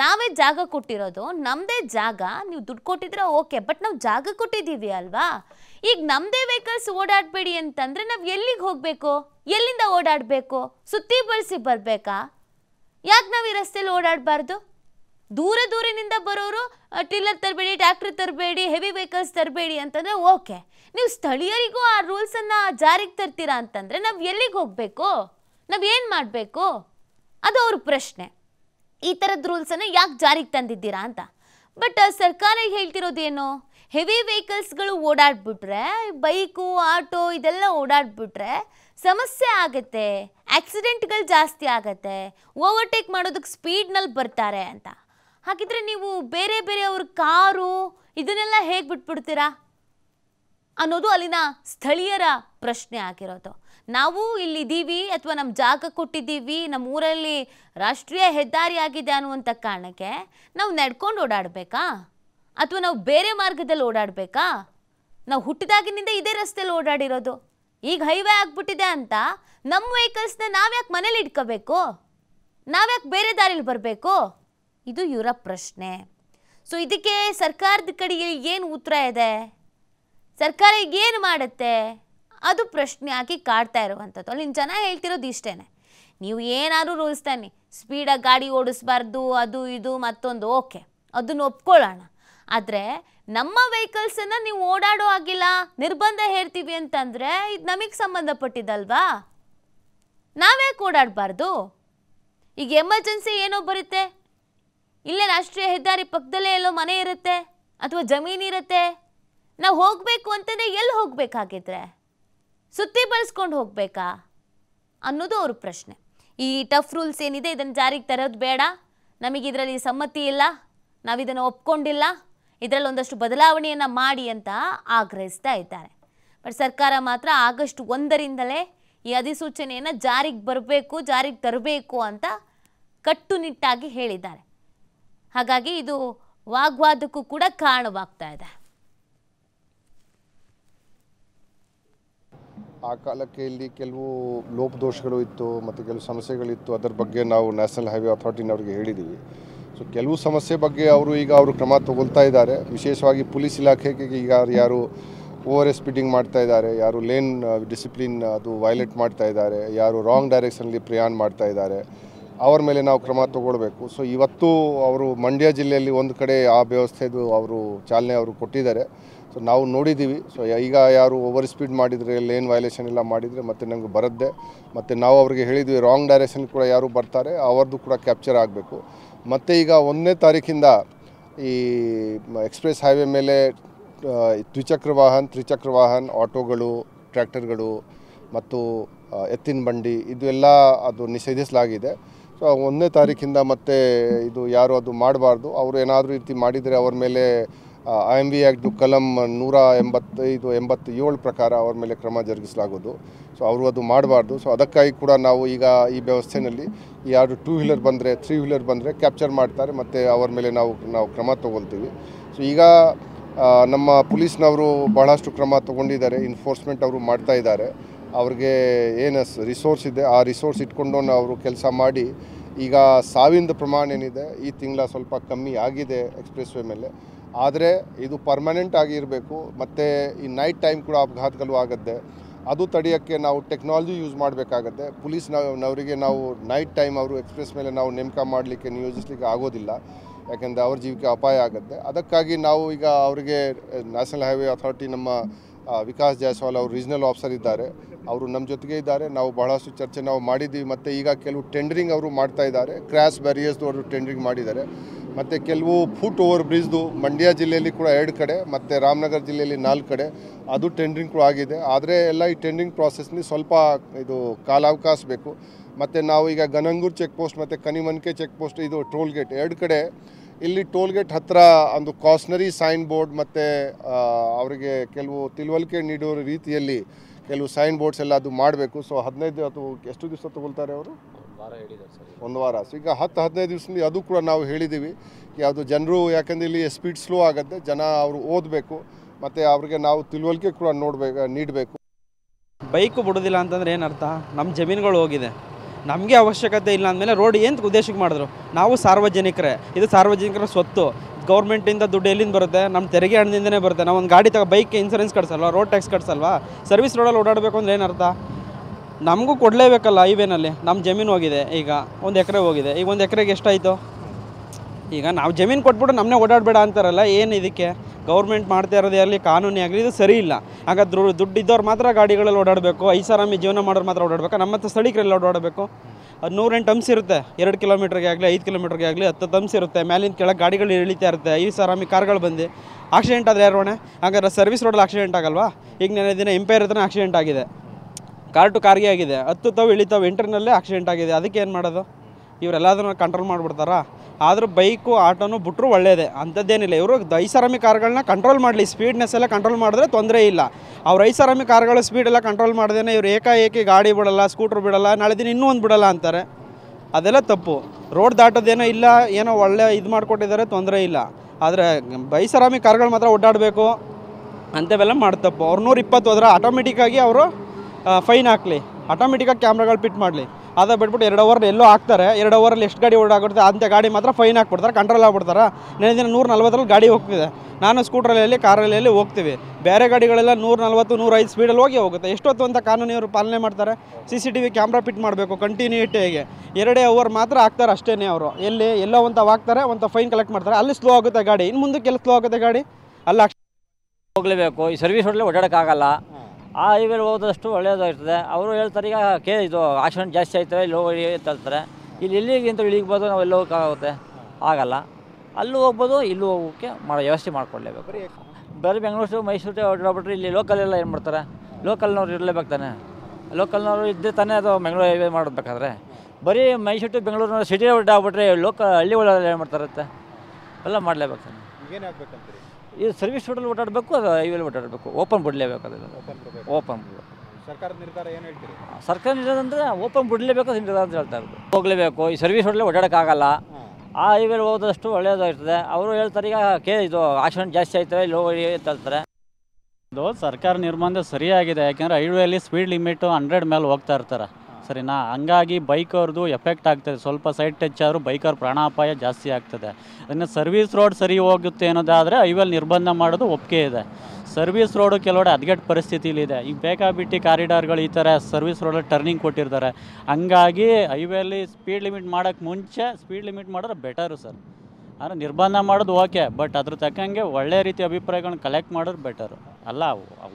ನಾವೇ ಜಾಗ ಕೊಟ್ಟಿರೋದು ನಮ್ಮದೇ ಜಾಗ ನೀವು ದುಡ್ಡು ಕೊಟ್ಟಿದ್ರೆ ಓಕೆ ಬಟ್ ನಾವು ಜಾಗ ಕೊಟ್ಟಿದ್ದೀವಿ ಅಲ್ವಾ ಈಗ ನಮ್ಮದೇ ವೆಹಿಕಲ್ಸ್ ಓಡಾಡಬೇಡಿ ಅಂತಂದರೆ ನಾವು ಎಲ್ಲಿಗೆ ಹೋಗಬೇಕು ಎಲ್ಲಿಂದ ಓಡಾಡಬೇಕು ಸುತ್ತಿ ಬಳಸಿ ಬರಬೇಕಾ ಯಾಕೆ ನಾವು ಈ ರಸ್ತೆಯಲ್ಲಿ ಓಡಾಡಬಾರ್ದು ದೂರ ದೂರಿನಿಂದ ಬರೋರು ಟಿಲ್ಲರ್ ತರಬೇಡಿ ಟ್ಯಾಕ್ಟ್ರ್ ತರಬೇಡಿ ಹೆವಿ ವೆಹಿಕಲ್ಸ್ ತರಬೇಡಿ ಅಂತಂದರೆ ಓಕೆ ನೀವು ಸ್ಥಳೀಯರಿಗೂ ಆ ರೂಲ್ಸನ್ನು ಜಾರಿಗೆ ತರ್ತೀರಾ ಅಂತಂದರೆ ನಾವು ಎಲ್ಲಿಗೆ ಹೋಗಬೇಕು ನಾವು ಏನು ಮಾಡಬೇಕು ಅದು ಅವ್ರ ಪ್ರಶ್ನೆ ಈ ಥರದ ರೂಲ್ಸನ್ನು ಯಾಕೆ ಜಾರಿಗೆ ತಂದಿದ್ದೀರಾ ಅಂತ ಬಟ್ ಸರ್ಕಾರ ಹೇಳ್ತಿರೋದೇನು ಹೆವಿ ವೆಹಿಕಲ್ಸ್ಗಳು ಓಡಾಡ್ಬಿಟ್ರೆ ಬೈಕು ಆಟೋ ಇದೆಲ್ಲ ಓಡಾಡ್ಬಿಟ್ರೆ ಸಮಸ್ಯೆ ಆಗುತ್ತೆ ಆಕ್ಸಿಡೆಂಟ್ಗಳು ಜಾಸ್ತಿ ಆಗುತ್ತೆ ಓವರ್ಟೇಕ್ ಮಾಡೋದಕ್ಕೆ ಸ್ಪೀಡ್ನಲ್ಲಿ ಬರ್ತಾರೆ ಅಂತ ಹಾಗಿದ್ರೆ ನೀವು ಬೇರೆ ಬೇರೆ ಅವ್ರ ಕಾರು ಇದನ್ನೆಲ್ಲ ಹೇಗೆ ಬಿಟ್ಬಿಡ್ತೀರಾ ಅನ್ನೋದು ಅಲ್ಲಿನ ಸ್ಥಳೀಯರ ಪ್ರಶ್ನೆ ಆಗಿರೋದು ನಾವು ಇಲ್ಲಿದ್ದೀವಿ ಅಥವಾ ನಮ್ಮ ಜಾಗ ಕೊಟ್ಟಿದ್ದೀವಿ ನಮ್ಮ ಊರಲ್ಲಿ ರಾಷ್ಟ್ರೀಯ ಹೆದ್ದಾರಿ ಆಗಿದೆ ಅನ್ನುವಂಥ ಕಾರಣಕ್ಕೆ ನಾವು ನಡ್ಕೊಂಡು ಓಡಾಡಬೇಕಾ ಅಥವಾ ನಾವು ಬೇರೆ ಮಾರ್ಗದಲ್ಲಿ ಓಡಾಡಬೇಕಾ ನಾವು ಹುಟ್ಟಿದಾಗಿನಿಂದ ಇದೇ ರಸ್ತೆಯಲ್ಲಿ ಓಡಾಡಿರೋದು ಈಗ ಹೈವೇ ಆಗ್ಬಿಟ್ಟಿದೆ ಅಂತ ನಮ್ಮ ವೆಹಿಕಲ್ಸ್ನ ಯಾಕೆ ಮನೇಲಿ ಇಟ್ಕೋಬೇಕು ನಾವ್ಯಾಕೆ ಬೇರೆ ದಾರಿಲಿ ಬರಬೇಕು ಇದು ಇವರ ಪ್ರಶ್ನೆ ಸೊ ಇದಕ್ಕೆ ಸರ್ಕಾರದ ಕಡೆಗೆ ಏನು ಉತ್ತರ ಇದೆ ಸರ್ಕಾರ ಈಗ ಏನು ಮಾಡುತ್ತೆ ಅದು ಪ್ರಶ್ನೆ ಹಾಕಿ ಕಾಡ್ತಾ ಇರುವಂಥದ್ದು ಅಲ್ಲಿ ಜನ ಹೇಳ್ತಿರೋದು ಇಷ್ಟೇ ನೀವು ಏನಾದರೂ ರೂಲ್ಸ್ ತನ್ನಿ ಸ್ಪೀಡಾಗಿ ಗಾಡಿ ಓಡಿಸ್ಬಾರ್ದು ಅದು ಇದು ಮತ್ತೊಂದು ಓಕೆ ಅದನ್ನು ಒಪ್ಕೊಳ್ಳೋಣ ಆದರೆ ನಮ್ಮ ವೆಹಿಕಲ್ಸನ್ನು ನೀವು ಓಡಾಡೋ ಆಗಿಲ್ಲ ನಿರ್ಬಂಧ ಹೇಳ್ತೀವಿ ಅಂತಂದರೆ ಇದು ನಮಗೆ ಸಂಬಂಧಪಟ್ಟಿದ್ದಲ್ವಾ ನಾವ್ಯಾಕೆ ಓಡಾಡಬಾರ್ದು ಈಗ ಎಮರ್ಜೆನ್ಸಿ ಏನೋ ಬರುತ್ತೆ ಇಲ್ಲೇ ರಾಷ್ಟ್ರೀಯ ಹೆದ್ದಾರಿ ಪಕ್ಕದಲ್ಲೇ ಎಲ್ಲೋ ಮನೆ ಇರುತ್ತೆ ಅಥವಾ ಜಮೀನಿರುತ್ತೆ ನಾವು ಹೋಗಬೇಕು ಅಂತಂದರೆ ಎಲ್ಲಿ ಹೋಗಬೇಕಾಗಿದ್ರೆ ಸುತ್ತಿ ಬಳಸ್ಕೊಂಡು ಹೋಗಬೇಕಾ ಅನ್ನೋದು ಅವ್ರ ಪ್ರಶ್ನೆ ಈ ಟಫ್ ರೂಲ್ಸ್ ಏನಿದೆ ಇದನ್ನು ಜಾರಿಗೆ ತರೋದು ಬೇಡ ನಮಗೆ ಇದರಲ್ಲಿ ಸಮ್ಮತಿ ಇಲ್ಲ ನಾವು ಇದನ್ನು ಒಪ್ಕೊಂಡಿಲ್ಲ ಇದರಲ್ಲಿ ಒಂದಷ್ಟು ಬದಲಾವಣೆಯನ್ನು ಮಾಡಿ ಅಂತ ಆಗ್ರಹಿಸ್ತಾ ಇದ್ದಾರೆ ಬಟ್ ಸರ್ಕಾರ ಮಾತ್ರ ಆಗಸ್ಟ್ ಒಂದರಿಂದಲೇ ಈ ಅಧಿಸೂಚನೆಯನ್ನು ಜಾರಿಗೆ ಬರಬೇಕು ಜಾರಿಗೆ ತರಬೇಕು ಅಂತ ಕಟ್ಟುನಿಟ್ಟಾಗಿ ಹೇಳಿದ್ದಾರೆ ಹಾಗಾಗಿ ಇದು ವಾಗ್ವಾದಕ್ಕೂ ಕೂಡ ಕಾರಣವಾಗ್ತಾ ಇದೆ ಆ ಕಾಲಕ್ಕೆ ಇಲ್ಲಿ ಕೆಲವು ಲೋಪದೋಷಗಳು ಇತ್ತು ಮತ್ತು ಕೆಲವು ಸಮಸ್ಯೆಗಳಿತ್ತು ಅದರ ಬಗ್ಗೆ ನಾವು ನ್ಯಾಷನಲ್ ಹೈವೇ ಅಥಾರಿಟಿನವ್ರಿಗೆ ಹೇಳಿದ್ದೀವಿ ಸೊ ಕೆಲವು ಸಮಸ್ಯೆ ಬಗ್ಗೆ ಅವರು ಈಗ ಅವರು ಕ್ರಮ ತಗೊಳ್ತಾ ಇದ್ದಾರೆ ವಿಶೇಷವಾಗಿ ಪೊಲೀಸ್ ಇಲಾಖೆಗೆ ಈಗ ಯಾರು ಓವರ್ ಸ್ಪೀಡಿಂಗ್ ಮಾಡ್ತಾ ಇದ್ದಾರೆ ಯಾರು ಲೇನ್ ಡಿಸಿಪ್ಲಿನ್ ಅದು ವೈಲೇಟ್ ಮಾಡ್ತಾ ಇದ್ದಾರೆ ಯಾರು ರಾಂಗ್ ಡೈರೆಕ್ಷನಲ್ಲಿ ಪ್ರಯಾಣ ಮಾಡ್ತಾ ಇದ್ದಾರೆ ಅವರ ಮೇಲೆ ನಾವು ಕ್ರಮ ತಗೊಳ್ಬೇಕು ಸೊ ಇವತ್ತು ಅವರು ಮಂಡ್ಯ ಜಿಲ್ಲೆಯಲ್ಲಿ ಒಂದು ಕಡೆ ಆ ವ್ಯವಸ್ಥೆದು ಅವರು ಚಾಲನೆ ಅವರು ಕೊಟ್ಟಿದ್ದಾರೆ ಸೊ ನಾವು ನೋಡಿದ್ದೀವಿ ಸೊ ಈಗ ಯಾರು ಓವರ್ ಸ್ಪೀಡ್ ಮಾಡಿದರೆ ಲೇನ್ ವೈಲೇಷನ್ ಎಲ್ಲ ಮಾಡಿದರೆ ಮತ್ತೆ ನಮಗೆ ಬರುತ್ತೆ ಮತ್ತು ನಾವು ಅವ್ರಿಗೆ ಹೇಳಿದ್ವಿ ರಾಂಗ್ ಡೈರೆಕ್ಷನ್ ಕೂಡ ಯಾರು ಬರ್ತಾರೆ ಅವ್ರದ್ದು ಕೂಡ ಕ್ಯಾಪ್ಚರ್ ಆಗಬೇಕು ಮತ್ತು ಈಗ ಒಂದನೇ ತಾರೀಕಿಂದ ಈ ಎಕ್ಸ್ಪ್ರೆಸ್ ಹೈವೇ ಮೇಲೆ ದ್ವಿಚಕ್ರ ವಾಹನ ತ್ರಿಚಕ್ರ ವಾಹನ ಆಟೋಗಳು ಟ್ರ್ಯಾಕ್ಟರ್ಗಳು ಮತ್ತು ಎತ್ತಿನ ಬಂಡಿ ಇದು ಎಲ್ಲ ಅದು ನಿಷೇಧಿಸಲಾಗಿದೆ ಸೊ ಒಂದನೇ ತಾರೀಕಿಂದ ಮತ್ತೆ ಇದು ಯಾರು ಅದು ಮಾಡಬಾರ್ದು ಅವರು ಏನಾದರೂ ರೀತಿ ಮಾಡಿದರೆ ಅವ್ರ ಮೇಲೆ ಐ ಎಮ್ ವಿ ಆ್ಯಕ್ಟು ಕಲಂ ನೂರ ಎಂಬತ್ತೈದು ಎಂಬತ್ತೇಳು ಪ್ರಕಾರ ಅವರ ಮೇಲೆ ಕ್ರಮ ಜರುಗಿಸಲಾಗೋದು ಸೊ ಅವರು ಅದು ಮಾಡಬಾರ್ದು ಸೊ ಅದಕ್ಕಾಗಿ ಕೂಡ ನಾವು ಈಗ ಈ ವ್ಯವಸ್ಥೆಯಲ್ಲಿ ಯಾರು ಟೂ ವೀಲರ್ ಬಂದರೆ ತ್ರೀ ವೀಲರ್ ಬಂದರೆ ಕ್ಯಾಪ್ಚರ್ ಮಾಡ್ತಾರೆ ಮತ್ತು ಅವರ ಮೇಲೆ ನಾವು ನಾವು ಕ್ರಮ ತೊಗೊಳ್ತೀವಿ ಸೊ ಈಗ ನಮ್ಮ ಪೊಲೀಸ್ನವರು ಬಹಳಷ್ಟು ಕ್ರಮ ತೊಗೊಂಡಿದ್ದಾರೆ ಇನ್ಫೋರ್ಸ್ಮೆಂಟ್ ಅವರು ಮಾಡ್ತಾ ಇದ್ದಾರೆ ಅವ್ರಿಗೆ ಏನು ರಿಸೋರ್ಸ್ ಇದೆ ಆ ರಿಸೋರ್ಸ್ ಇಟ್ಕೊಂಡು ಅವರು ಕೆಲಸ ಮಾಡಿ ಈಗ ಸಾವಿನ ಪ್ರಮಾಣ ಏನಿದೆ ಈ ತಿಂಗಳ ಸ್ವಲ್ಪ ಕಮ್ಮಿ ಆಗಿದೆ ಎಕ್ಸ್ಪ್ರೆಸ್ ವೇ ಮೇಲೆ ಆದರೆ ಇದು ಪರ್ಮನೆಂಟ್ ಆಗಿ ಇರಬೇಕು ಮತ್ತು ಈ ನೈಟ್ ಟೈಮ್ ಕೂಡ ಅಪಘಾತಗಳು ಆಗುತ್ತೆ ಅದು ತಡೆಯೋಕ್ಕೆ ನಾವು ಟೆಕ್ನಾಲಜಿ ಯೂಸ್ ಮಾಡಬೇಕಾಗತ್ತೆ ಪೊಲೀಸ್ ನವರಿಗೆ ನಾವು ನೈಟ್ ಟೈಮ್ ಅವರು ಎಕ್ಸ್ಪ್ರೆಸ್ ಮೇಲೆ ನಾವು ನೇಮಕ ಮಾಡಲಿಕ್ಕೆ ನಿಯೋಜಿಸಲಿಕ್ಕೆ ಆಗೋದಿಲ್ಲ ಯಾಕೆಂದರೆ ಅವ್ರ ಜೀವಕ್ಕೆ ಅಪಾಯ ಆಗುತ್ತೆ ಅದಕ್ಕಾಗಿ ನಾವು ಈಗ ಅವರಿಗೆ ನ್ಯಾಷನಲ್ ಹೈವೇ ಅಥಾರಿಟಿ ನಮ್ಮ ವಿಕಾಸ್ ಜಯಸ್ವಾಲ್ ಅವರು ರೀಜನಲ್ ಆಫೀಸರ್ ಇದ್ದಾರೆ ಅವರು ನಮ್ಮ ಜೊತೆಗೆ ಇದ್ದಾರೆ ನಾವು ಬಹಳಷ್ಟು ಚರ್ಚೆ ನಾವು ಮಾಡಿದ್ದೀವಿ ಮತ್ತು ಈಗ ಕೆಲವು ಟೆಂಡರಿಂಗ್ ಅವರು ಮಾಡ್ತಾ ಇದ್ದಾರೆ ಕ್ರ್ಯಾಶ್ ಬ್ಯಾರಿಯರ್ಸ್ದು ಅವರು ಟೆಂಡರಿಂಗ್ ಮಾಡಿದ್ದಾರೆ ಮತ್ತು ಕೆಲವು ಫುಟ್ ಓವರ್ ಬ್ರಿಜ್ದು ಮಂಡ್ಯ ಜಿಲ್ಲೆಯಲ್ಲಿ ಕೂಡ ಎರಡು ಕಡೆ ಮತ್ತು ರಾಮನಗರ ಜಿಲ್ಲೆಯಲ್ಲಿ ನಾಲ್ಕು ಕಡೆ ಅದು ಟೆಂಡರಿಂಗ್ ಕೂಡ ಆಗಿದೆ ಆದರೆ ಎಲ್ಲ ಈ ಟೆಂಡರಿಂಗ್ ಪ್ರಾಸೆಸ್ನಲ್ಲಿ ಸ್ವಲ್ಪ ಇದು ಕಾಲಾವಕಾಶ ಬೇಕು ಮತ್ತು ನಾವು ಈಗ ಗನಂಗೂರ್ ಚೆಕ್ ಪೋಸ್ಟ್ ಮತ್ತು ಕನಿಮನ್ಕೆ ಚೆಕ್ ಪೋಸ್ಟ್ ಇದು ಟೋಲ್ ಗೇಟ್ ಎರಡು ಕಡೆ ಇಲ್ಲಿ ಟೋಲ್ ಗೇಟ್ ಹತ್ತಿರ ಒಂದು ಕಾಸ್ನರಿ ಸೈನ್ ಬೋರ್ಡ್ ಮತ್ತು ಅವರಿಗೆ ಕೆಲವು ತಿಳುವಳಿಕೆ ನೀಡುವ ರೀತಿಯಲ್ಲಿ ಕೆಲವು ಸೈನ್ ಬೋರ್ಡ್ಸ್ ಎಲ್ಲ ಅದು ಮಾಡಬೇಕು ಸೊ ಹದಿನೈದು ಅಥವಾ ಎಷ್ಟು ದಿವಸ ತಗೊಳ್ತಾರೆ ಅವರು ಒಂದು ವಾರ ಸೊ ಈಗ ಹತ್ತು ಹದಿನೈದು ದಿವಸದಲ್ಲಿ ಅದು ಕೂಡ ನಾವು ಹೇಳಿದ್ದೀವಿ ಯಾವುದು ಜನರು ಯಾಕಂದ್ರೆ ಇಲ್ಲಿ ಸ್ಪೀಡ್ ಸ್ಲೋ ಆಗುತ್ತೆ ಜನ ಅವರು ಓದಬೇಕು ಮತ್ತು ಅವ್ರಿಗೆ ನಾವು ತಿಳುವಳಿಕೆ ಕೂಡ ನೋಡಬೇಕು ನೀಡಬೇಕು ಬೈಕ್ ಬಿಡೋದಿಲ್ಲ ಅಂತಂದ್ರೆ ಏನರ್ಥ ನಮ್ಮ ಜಮೀನುಗಳು ಹೋಗಿದೆ ನಮಗೆ ಅವಶ್ಯಕತೆ ಇಲ್ಲ ಅಂದಮೇಲೆ ರೋಡ್ ಏನು ಉದ್ದೇಶಕ್ಕೆ ಮಾಡಿದ್ರು ನಾವು ಸಾರ್ವಜನಿಕರೇ ಇದು ಸಾರ್ವಜನಿಕರ ಸ್ವತ್ತು ಗೌರ್ಮೆಂಟಿಂದ ದುಡ್ಡು ಎಲ್ಲಿಂದ ಬರುತ್ತೆ ನಮ್ಮ ತೆರಿಗೆ ಹಣದಿಂದನೇ ಬರುತ್ತೆ ನಾವು ಒಂದು ಗಾಡಿ ತಗೋ ಬೈಕ್ ಇನ್ಸೂರೆನ್ಸ್ ಕಟ್ಸಲ್ವಾ ರೋಡ್ ಟ್ಯಾಕ್ಸ್ ಕಟ್ಸಲ್ವಾ ಸರ್ವಿಸ್ ರೋಡಲ್ಲಿ ಓಡಾಡಬೇಕು ಅಂದರೆ ಏನರ್ಥ ನಮಗೂ ಕೊಡಲೇಬೇಕಲ್ಲ ಹೈವೇನಲ್ಲಿ ನಮ್ಮ ಜಮೀನು ಹೋಗಿದೆ ಈಗ ಒಂದು ಎಕರೆ ಹೋಗಿದೆ ಈಗ ಒಂದು ಎಕರೆಗೆ ಎಷ್ಟಾಯಿತು ಈಗ ನಾವು ಜಮೀನು ಕೊಟ್ಬಿಟ್ಟು ನಮ್ಮನ್ನೇ ಓಡಾಡಬೇಡ ಅಂತಾರಲ್ಲ ಏನು ಇದಕ್ಕೆ ಗೌರ್ಮೆಂಟ್ ಮಾಡ್ತಾ ಇರೋದೇ ಆಗಲಿ ಕಾನೂನೇ ಆಗಲಿ ಇದು ಸರಿ ಇಲ್ಲ ಆಗ ದುಡ್ಡು ಇದ್ದವ್ರು ಮಾತ್ರ ಗಾಡಿಗಳಲ್ಲಿ ಓಡಾಡಬೇಕು ಐಸಾರಾಮಿ ಜೀವನ ಮಾಡೋರು ಮಾತ್ರ ಓಡಾಡಬೇಕು ನಮ್ಮತ್ತೆ ಸ್ಥಳೀಕರೆಲ್ಲ ಓಡಾಡಬೇಕು ಅದು ನೂರೆಂಟು ಟಮ್ಸ್ ಇರುತ್ತೆ ಎರಡು ಕಿಲೋಮೀಟ್ರಿಗೆ ಆಗಲಿ ಐದು ಕಿಲೋಮೀಟ್ರಿಗೆ ಆಗಲಿ ಹತ್ತು ಟಮ್ಸ್ ಇರುತ್ತೆ ಮೇಲಿನ ಕೆಳಗೆ ಗಾಡಿಗಳು ಇಳಿತಾ ಇರುತ್ತೆ ಐಸಾರಾಮಿ ಕಾರ್ಗಳು ಬಂದು ಆಕ್ಸಿಡೆಂಟ್ ಆದರೆ ಯಾರೋಣೆ ಹಾಗಾದ್ರೆ ಸರ್ವಿಸ್ ರೋಡಲ್ಲಿ ಆಕ್ಸಿಡೆಂಟ್ ಆಗಲ್ವಾ ಈಗ ನೆನೆ ದಿನ ಎಂಪೈರ್ ಹತ್ರನೇ ಆಕ್ಸಿಡೆಂಟ್ ಆಗಿದೆ ಕಾರ್ ಟು ಕಾರ್ಗೆ ಆಗಿದೆ ಹತ್ತು ತಾವು ಇಳಿತಾವೆ ಇಂಟರ್ನಲ್ಲೇ ಆಕ್ಸಿಡೆಂಟ್ ಆಗಿದೆ ಅದಕ್ಕೆ ಏನು ಮಾಡೋದು ಇವರೆಲ್ಲದನ್ನು ಕಂಟ್ರೋಲ್ ಮಾಡಿಬಿಡ್ತಾರಾ ಆದರೂ ಬೈಕು ಆಟೋನು ಬಿಟ್ಟರು ಒಳ್ಳೆಯದೇ ಅಂಥದ್ದೇನಿಲ್ಲ ಇವರು ಐಸಾರಾಮಿ ಕಾರ್ಗಳನ್ನ ಕಂಟ್ರೋಲ್ ಮಾಡಲಿ ಸ್ಪೀಡ್ನೆಸ್ ಎಲ್ಲ ಕಂಟ್ರೋಲ್ ಮಾಡಿದ್ರೆ ತೊಂದರೆ ಇಲ್ಲ ಅವ್ರು ಐಸಾರಾಮಿ ಕಾರ್ಗಳು ಸ್ಪೀಡೆಲ್ಲ ಕಂಟ್ರೋಲ್ ಮಾಡ್ದೇನೆ ಇವ್ರು ಏಕಾಏಕಿ ಗಾಡಿ ಬಿಡಲ್ಲ ಸ್ಕೂಟ್ರ್ ಬಿಡಲ್ಲ ನಾಳೆ ದಿನ ಇನ್ನೂ ಒಂದು ಬಿಡಲ್ಲ ಅಂತಾರೆ ಅದೆಲ್ಲ ತಪ್ಪು ರೋಡ್ ದಾಟೋದೇನೋ ಇಲ್ಲ ಏನೋ ಒಳ್ಳೆ ಇದು ಮಾಡಿಕೊಟ್ಟಿದ್ದಾರೆ ತೊಂದರೆ ಇಲ್ಲ ಆದರೆ ಬೈಸರಾಮಿ ಕಾರ್ಗಳು ಮಾತ್ರ ಓಡಾಡಬೇಕು ಅಂಥವೆಲ್ಲ ಮಾಡಿ ತಪ್ಪು ಅವ್ರು ನೂರಿಪ್ಪತ್ತು ಇಪ್ಪತ್ತು ಹೋದ್ರೆ ಆಟೋಮೆಟಿಕ್ಕಾಗಿ ಅವರು ಫೈನ್ ಹಾಕಲಿ ಆಟೋಮೆಟಿಕ್ಕಾಗಿ ಕ್ಯಾಮ್ರಾಗಳು ಪಿಟ್ ಮಾಡಲಿ ಅದೇ ಬಿಟ್ಬಿಟ್ಟು ಎರಡು ಅವರ್ ಎಲ್ಲೋ ಹಾಕ್ತಾರೆ ಎರಡು ಓವರಲ್ಲಿ ಎಷ್ಟು ಗಾಡಿ ಓಡಾಗುತ್ತೆ ಅಂತೆ ಗಾಡಿ ಮಾತ್ರ ಫೈನ್ ಹಾಕ್ಬಿಡ್ತಾರೆ ಕಂಟ್ರೋಲ್ ಆಗಿಬಿಡ್ತಾರೆ ನೆನೆ ದಿನ ನೂರ ನಲ್ವತ್ತರಲ್ಲಿ ಗಾಡಿ ಹೋಗ್ತಿದೆ ನಾನು ಸ್ಕೂಟ್ರಲ್ಲಿ ಕಾರಲ್ಲಿ ಹೋಗ್ತೀವಿ ಬೇರೆ ಗಾಡಿಗಳೆಲ್ಲ ನೂರ ನಲ್ವತ್ತು ನೂರೈದು ಸ್ಪೀಡಲ್ಲಿ ಹೋಗಿ ಹೋಗುತ್ತೆ ಎಷ್ಟೊತ್ತು ಅಂತ ಕಾನೂನಿಯವರು ಪಾಲನೆ ಮಾಡ್ತಾರೆ C C T V camera fit ಮಾಡಬೇಕು ಕಂಟಿನ್ಯೂಟಿಯಾಗಿ ಎರಡೇ ಅವರ್ ಮಾತ್ರ ಹಾಕ್ತಾರೆ ಅಷ್ಟೇ ಅವರು ಎಲ್ಲಿ ಎಲ್ಲೋ ಅಂತ ಹಾಕ್ತಾರೆ ಒಂಥ ಫೈನ್ ಕಲೆಕ್ಟ್ ಮಾಡ್ತಾರೆ ಅಲ್ಲಿ ಸ್ಲೋ ಆಗುತ್ತೆ ಗಾಡಿ ಇನ್ನು ಮುಂದಕ್ಕೆ ಎಲ್ಲ ಸ್ಲೋ ಆಗುತ್ತೆ ಗಾಡಿ ಅಲ್ಲಿ ಹೋಗಲೇಬೇಕು ಈ ಸರ್ವಿಸ್ ಹೊಡಲಿ ಓಡಾಡೋಕ್ಕಾಗಲ್ಲ ಆ ಹೈವೇಲಿ ಹೋದಷ್ಟು ಒಳ್ಳೆಯದಾಗಿರ್ತದೆ ಅವರು ಹೇಳ್ತಾರೆ ಈಗ ಕೆ ಇದು ಆಕ್ಸಿಡೆಂಟ್ ಜಾಸ್ತಿ ಆಯ್ತವೆ ಇಲ್ಲಿ ಹೋಗಿ ಅಂತ ಹೇಳ್ತಾರೆ ಇಲ್ಲಿ ಇಲ್ಲಿಗಿಂತ ಇಳಿಗ್ಬೋದು ನಾವು ಎಲ್ಲಿ ಹೋಗೋಕ್ಕಾಗುತ್ತೆ ಆಗಲ್ಲ ಅಲ್ಲೂ ಹೋಗ್ಬೋದು ಇಲ್ಲೂ ಹೋಗೋಕ್ಕೆ ಮಾಡೋ ವ್ಯವಸ್ಥೆ ಮಾಡಿಕೊಳ್ಳೇಬೇಕು ಬರೀ ಬೆಂಗಳೂರು ಮೈಸೂರು ಹೊರಡ್ಬಿಟ್ರೆ ಇಲ್ಲಿ ಲೋಕಲೆಲ್ಲ ಏನು ಮಾಡ್ತಾರೆ ಲೋಕಲ್ನವ್ರು ಇರಲೇಬೇಕು ತಾನೆ ಲೋಕಲ್ನವರು ಇದ್ದರೆ ತಾನೇ ಅದು ಬೆಂಗಳೂರು ಹೈವೇ ಮಾಡಬೇಕಾದ್ರೆ ಬರೀ ಮೈಸೂರು ಬೆಂಗಳೂರಿನ ಸಿಟಿ ರೋಡ್ ಲೋಕಲ್ ಲೋಕ ಹಳ್ಳಿ ಒಳಗೆ ಏನು ಮಾಡ್ತಾರತ್ತೆ ಎಲ್ಲ ಮಾಡಲೇಬೇಕು ತಾನೆ ಇದು ಸರ್ವಿಸ್ ರೋಡಲ್ಲಿ ಓಡಾಡಬೇಕು ಅದು ಹೈವೇಲಿ ಓಡಾಡಬೇಕು ಓಪನ್ ಬಿಡಲೇಬೇಕು ಅದನ್ನು ಓಪನ್ ಸರ್ಕಾರ ನಿರ್ಧಾರ ಏನು ಹೇಳ್ತೀರಿ ಸರ್ಕಾರ ನಿರ್ಧಾರ ಅಂದರೆ ಓಪನ್ ಬಿಡಲೇಬೇಕು ಅದು ನಿರ್ಧಾರ ಅಂತ ಹೇಳ್ತಾ ಇರೋದು ಹೋಗಲೇಬೇಕು ಈ ಸರ್ವಿಸ್ ರೋಡಲ್ಲಿ ಓಡಾಡೋಕ್ಕಾಗಲ್ಲ ಆ ಹೈವೇಲಿ ಹೋದಷ್ಟು ಒಳ್ಳೆಯದಾಗಿರ್ತದೆ ಅವರು ಹೇಳ್ತಾರೆ ಈಗ ಕೇ ಇದು ಆಕ್ಸಿಡೆಂಟ್ ಜಾಸ್ತಿ ಆಯ್ತವೆ ಹೋಗಿ ಅಂತ ಹೇಳ್ತಾರೆ ಸರ್ಕಾರ ನಿರ್ಬಂಧ ಸರಿಯಾಗಿದೆ ಯಾಕೆಂದರೆ ಹೈವೇಲಿ ಸ್ಪೀಡ್ ಲಿಮಿಟು ಹಂಡ್ರೆಡ್ ಮೇಲೆ ಹೋಗ್ತಾ ಇರ್ತಾರೆ ಸರಿನಾ ಹಂಗಾಗಿ ಬೈಕ್ ಎಫೆಕ್ಟ್ ಆಗ್ತದೆ ಸ್ವಲ್ಪ ಸೈಡ್ ಟಚ್ ಆದರೂ ಬೈಕರ್ ಪ್ರಾಣಾಪಾಯ ಜಾಸ್ತಿ ಆಗ್ತದೆ ಅದನ್ನು ಸರ್ವಿಸ್ ರೋಡ್ ಸರಿ ಹೋಗುತ್ತೆ ಅನ್ನೋದಾದರೆ ಐವಲ್ಲಿ ನಿರ್ಬಂಧ ಮಾಡೋದು ಒಪ್ಪಿಗೆ ಇದೆ ಸರ್ವಿಸ್ ರೋಡು ಕೆಲವೆಡೆ ಹದಗೆಟ್ಟು ಪರಿಸ್ಥಿತಿಲಿದೆ ಈಗ ಬೇಕಾಬಿಟ್ಟಿ ಕಾರಿಡಾರ್ಗಳು ಈ ಥರ ಸರ್ವಿಸ್ ರೋಡಲ್ಲಿ ಟರ್ನಿಂಗ್ ಕೊಟ್ಟಿರ್ತಾರೆ ಹಂಗಾಗಿ ಹೈವೇಲಿ ಸ್ಪೀಡ್ ಲಿಮಿಟ್ ಮಾಡೋಕ್ಕೆ ಮುಂಚೆ ಸ್ಪೀಡ್ ಲಿಮಿಟ್ ಮಾಡಿದ್ರೆ ಬೆಟರು ಸರ್ ಆದರೆ ನಿರ್ಬಂಧ ಮಾಡೋದು ಓಕೆ ಬಟ್ ಅದ್ರ ತಕ್ಕಂಗೆ ಒಳ್ಳೆ ರೀತಿ ಅಭಿಪ್ರಾಯಗಳನ್ನ ಕಲೆಕ್ಟ್ ಮಾಡೋದು ಬೆಟರು ಅಲ್ಲ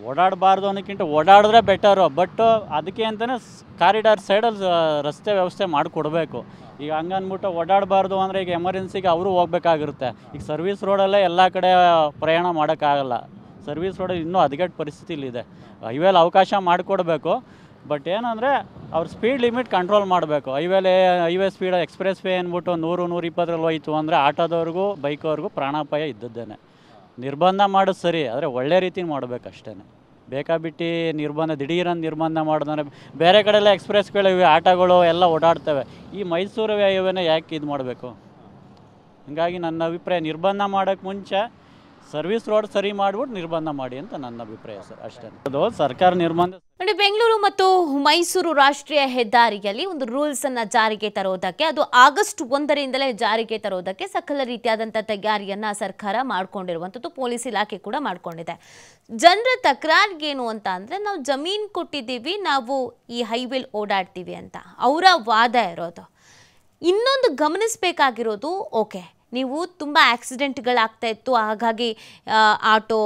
ಓಡಾಡಬಾರ್ದು ಅನ್ನೋಕ್ಕಿಂತ ಓಡಾಡಿದ್ರೆ ಬೆಟರು ಬಟ್ ಅದಕ್ಕೆ ಅಂತಲೇ ಕಾರಿಡಾರ್ ಸೈಡಲ್ಲಿ ರಸ್ತೆ ವ್ಯವಸ್ಥೆ ಮಾಡಿಕೊಡ್ಬೇಕು ಈಗ ಹಂಗನ್ಬಿಟ್ಟು ಓಡಾಡಬಾರ್ದು ಅಂದರೆ ಈಗ ಎಮರ್ಜೆನ್ಸಿಗೆ ಅವರು ಹೋಗ್ಬೇಕಾಗಿರುತ್ತೆ ಈಗ ಸರ್ವಿಸ್ ರೋಡಲ್ಲೇ ಎಲ್ಲ ಕಡೆ ಪ್ರಯಾಣ ಮಾಡೋಕ್ಕಾಗಲ್ಲ ಸರ್ವಿಸ್ ರೋಡಲ್ಲಿ ಇನ್ನೂ ಹದಗೆಟ್ಟು ಪರಿಸ್ಥಿತಿಲಿದೆ ಹೈವೇಲಿ ಅವಕಾಶ ಮಾಡಿಕೊಡ್ಬೇಕು ಬಟ್ ಏನಂದರೆ ಅವ್ರ ಸ್ಪೀಡ್ ಲಿಮಿಟ್ ಕಂಟ್ರೋಲ್ ಮಾಡಬೇಕು ಹೈವೇಲೆ ಹೈವೇ ಸ್ಪೀಡ್ ಎಕ್ಸ್ಪ್ರೆಸ್ ವೇ ಅಂದ್ಬಿಟ್ಟು ನೂರು ನೂರು ಇಪ್ಪತ್ತರಲ್ಲಿ ಹೋಯಿತು ಅಂದರೆ ಆಟೋದವ್ರಿಗೂ ಬೈಕವ್ರಿಗೂ ಪ್ರಾಣಾಪಾಯ ಇದ್ದದ್ದೇನೆ ನಿರ್ಬಂಧ ಮಾಡೋದು ಸರಿ ಆದರೆ ಒಳ್ಳೆ ರೀತಿ ಮಾಡಬೇಕಷ್ಟೇ ಬೇಕಾಬಿಟ್ಟು ನಿರ್ಬಂಧ ದಿಢೀರನ್ನು ನಿರ್ಬಂಧ ಮಾಡಿದ್ರೆ ಬೇರೆ ಕಡೆಲ್ಲ ಎಕ್ಸ್ಪ್ರೆಸ್ಗಳು ಇವೆ ಆಟೋಗಳು ಎಲ್ಲ ಓಡಾಡ್ತವೆ ಈ ಮೈಸೂರು ಇವೇನೇ ಯಾಕೆ ಇದು ಮಾಡಬೇಕು ಹೀಗಾಗಿ ನನ್ನ ಅಭಿಪ್ರಾಯ ನಿರ್ಬಂಧ ಮಾಡೋಕ್ಕೆ ಮುಂಚೆ ಸರ್ವಿಸ್ ರೋಡ್ ಸರಿ ಮಾಡ್ಬಿಟ್ಟು ನಿರ್ಬಂಧ ಮಾಡಿ ಅಂತ ನನ್ನ ಅಭಿಪ್ರಾಯ ಸರ್ ಅಷ್ಟೇ ಅದು ಸರ್ಕಾರ ನಿರ್ಬಂಧ ನೋಡಿ ಬೆಂಗಳೂರು ಮತ್ತು ಮೈಸೂರು ರಾಷ್ಟ್ರೀಯ ಹೆದ್ದಾರಿಯಲ್ಲಿ ಒಂದು ರೂಲ್ಸ್ ಅನ್ನ ಜಾರಿಗೆ ತರೋದಕ್ಕೆ ಅದು ಆಗಸ್ಟ್ ಒಂದರಿಂದಲೇ ಜಾರಿಗೆ ತರೋದಕ್ಕೆ ಸಕಲ ರೀತಿಯಾದಂತಹ ತಯಾರಿಯನ್ನ ಸರ್ಕಾರ ಮಾಡ್ಕೊಂಡಿರುವಂತದ್ದು ಪೊಲೀಸ್ ಇಲಾಖೆ ಕೂಡ ಮಾಡ್ಕೊಂಡಿದೆ ಜನರ ತಕರಾರ್ಗೇನು ಅಂತ ಅಂದ್ರೆ ನಾವು ಜಮೀನ್ ಕೊಟ್ಟಿದ್ದೀವಿ ನಾವು ಈ ಹೈವೇಲ್ ಓಡಾಡ್ತೀವಿ ಅಂತ ಅವರ ವಾದ ಇರೋದು ಇನ್ನೊಂದು ಗಮನಿಸಬೇಕಾಗಿರೋದು ಓಕೆ ನೀವು ತುಂಬ ಆಕ್ಸಿಡೆಂಟ್ಗಳಾಗ್ತಾ ಇತ್ತು ಹಾಗಾಗಿ ಆಟೋ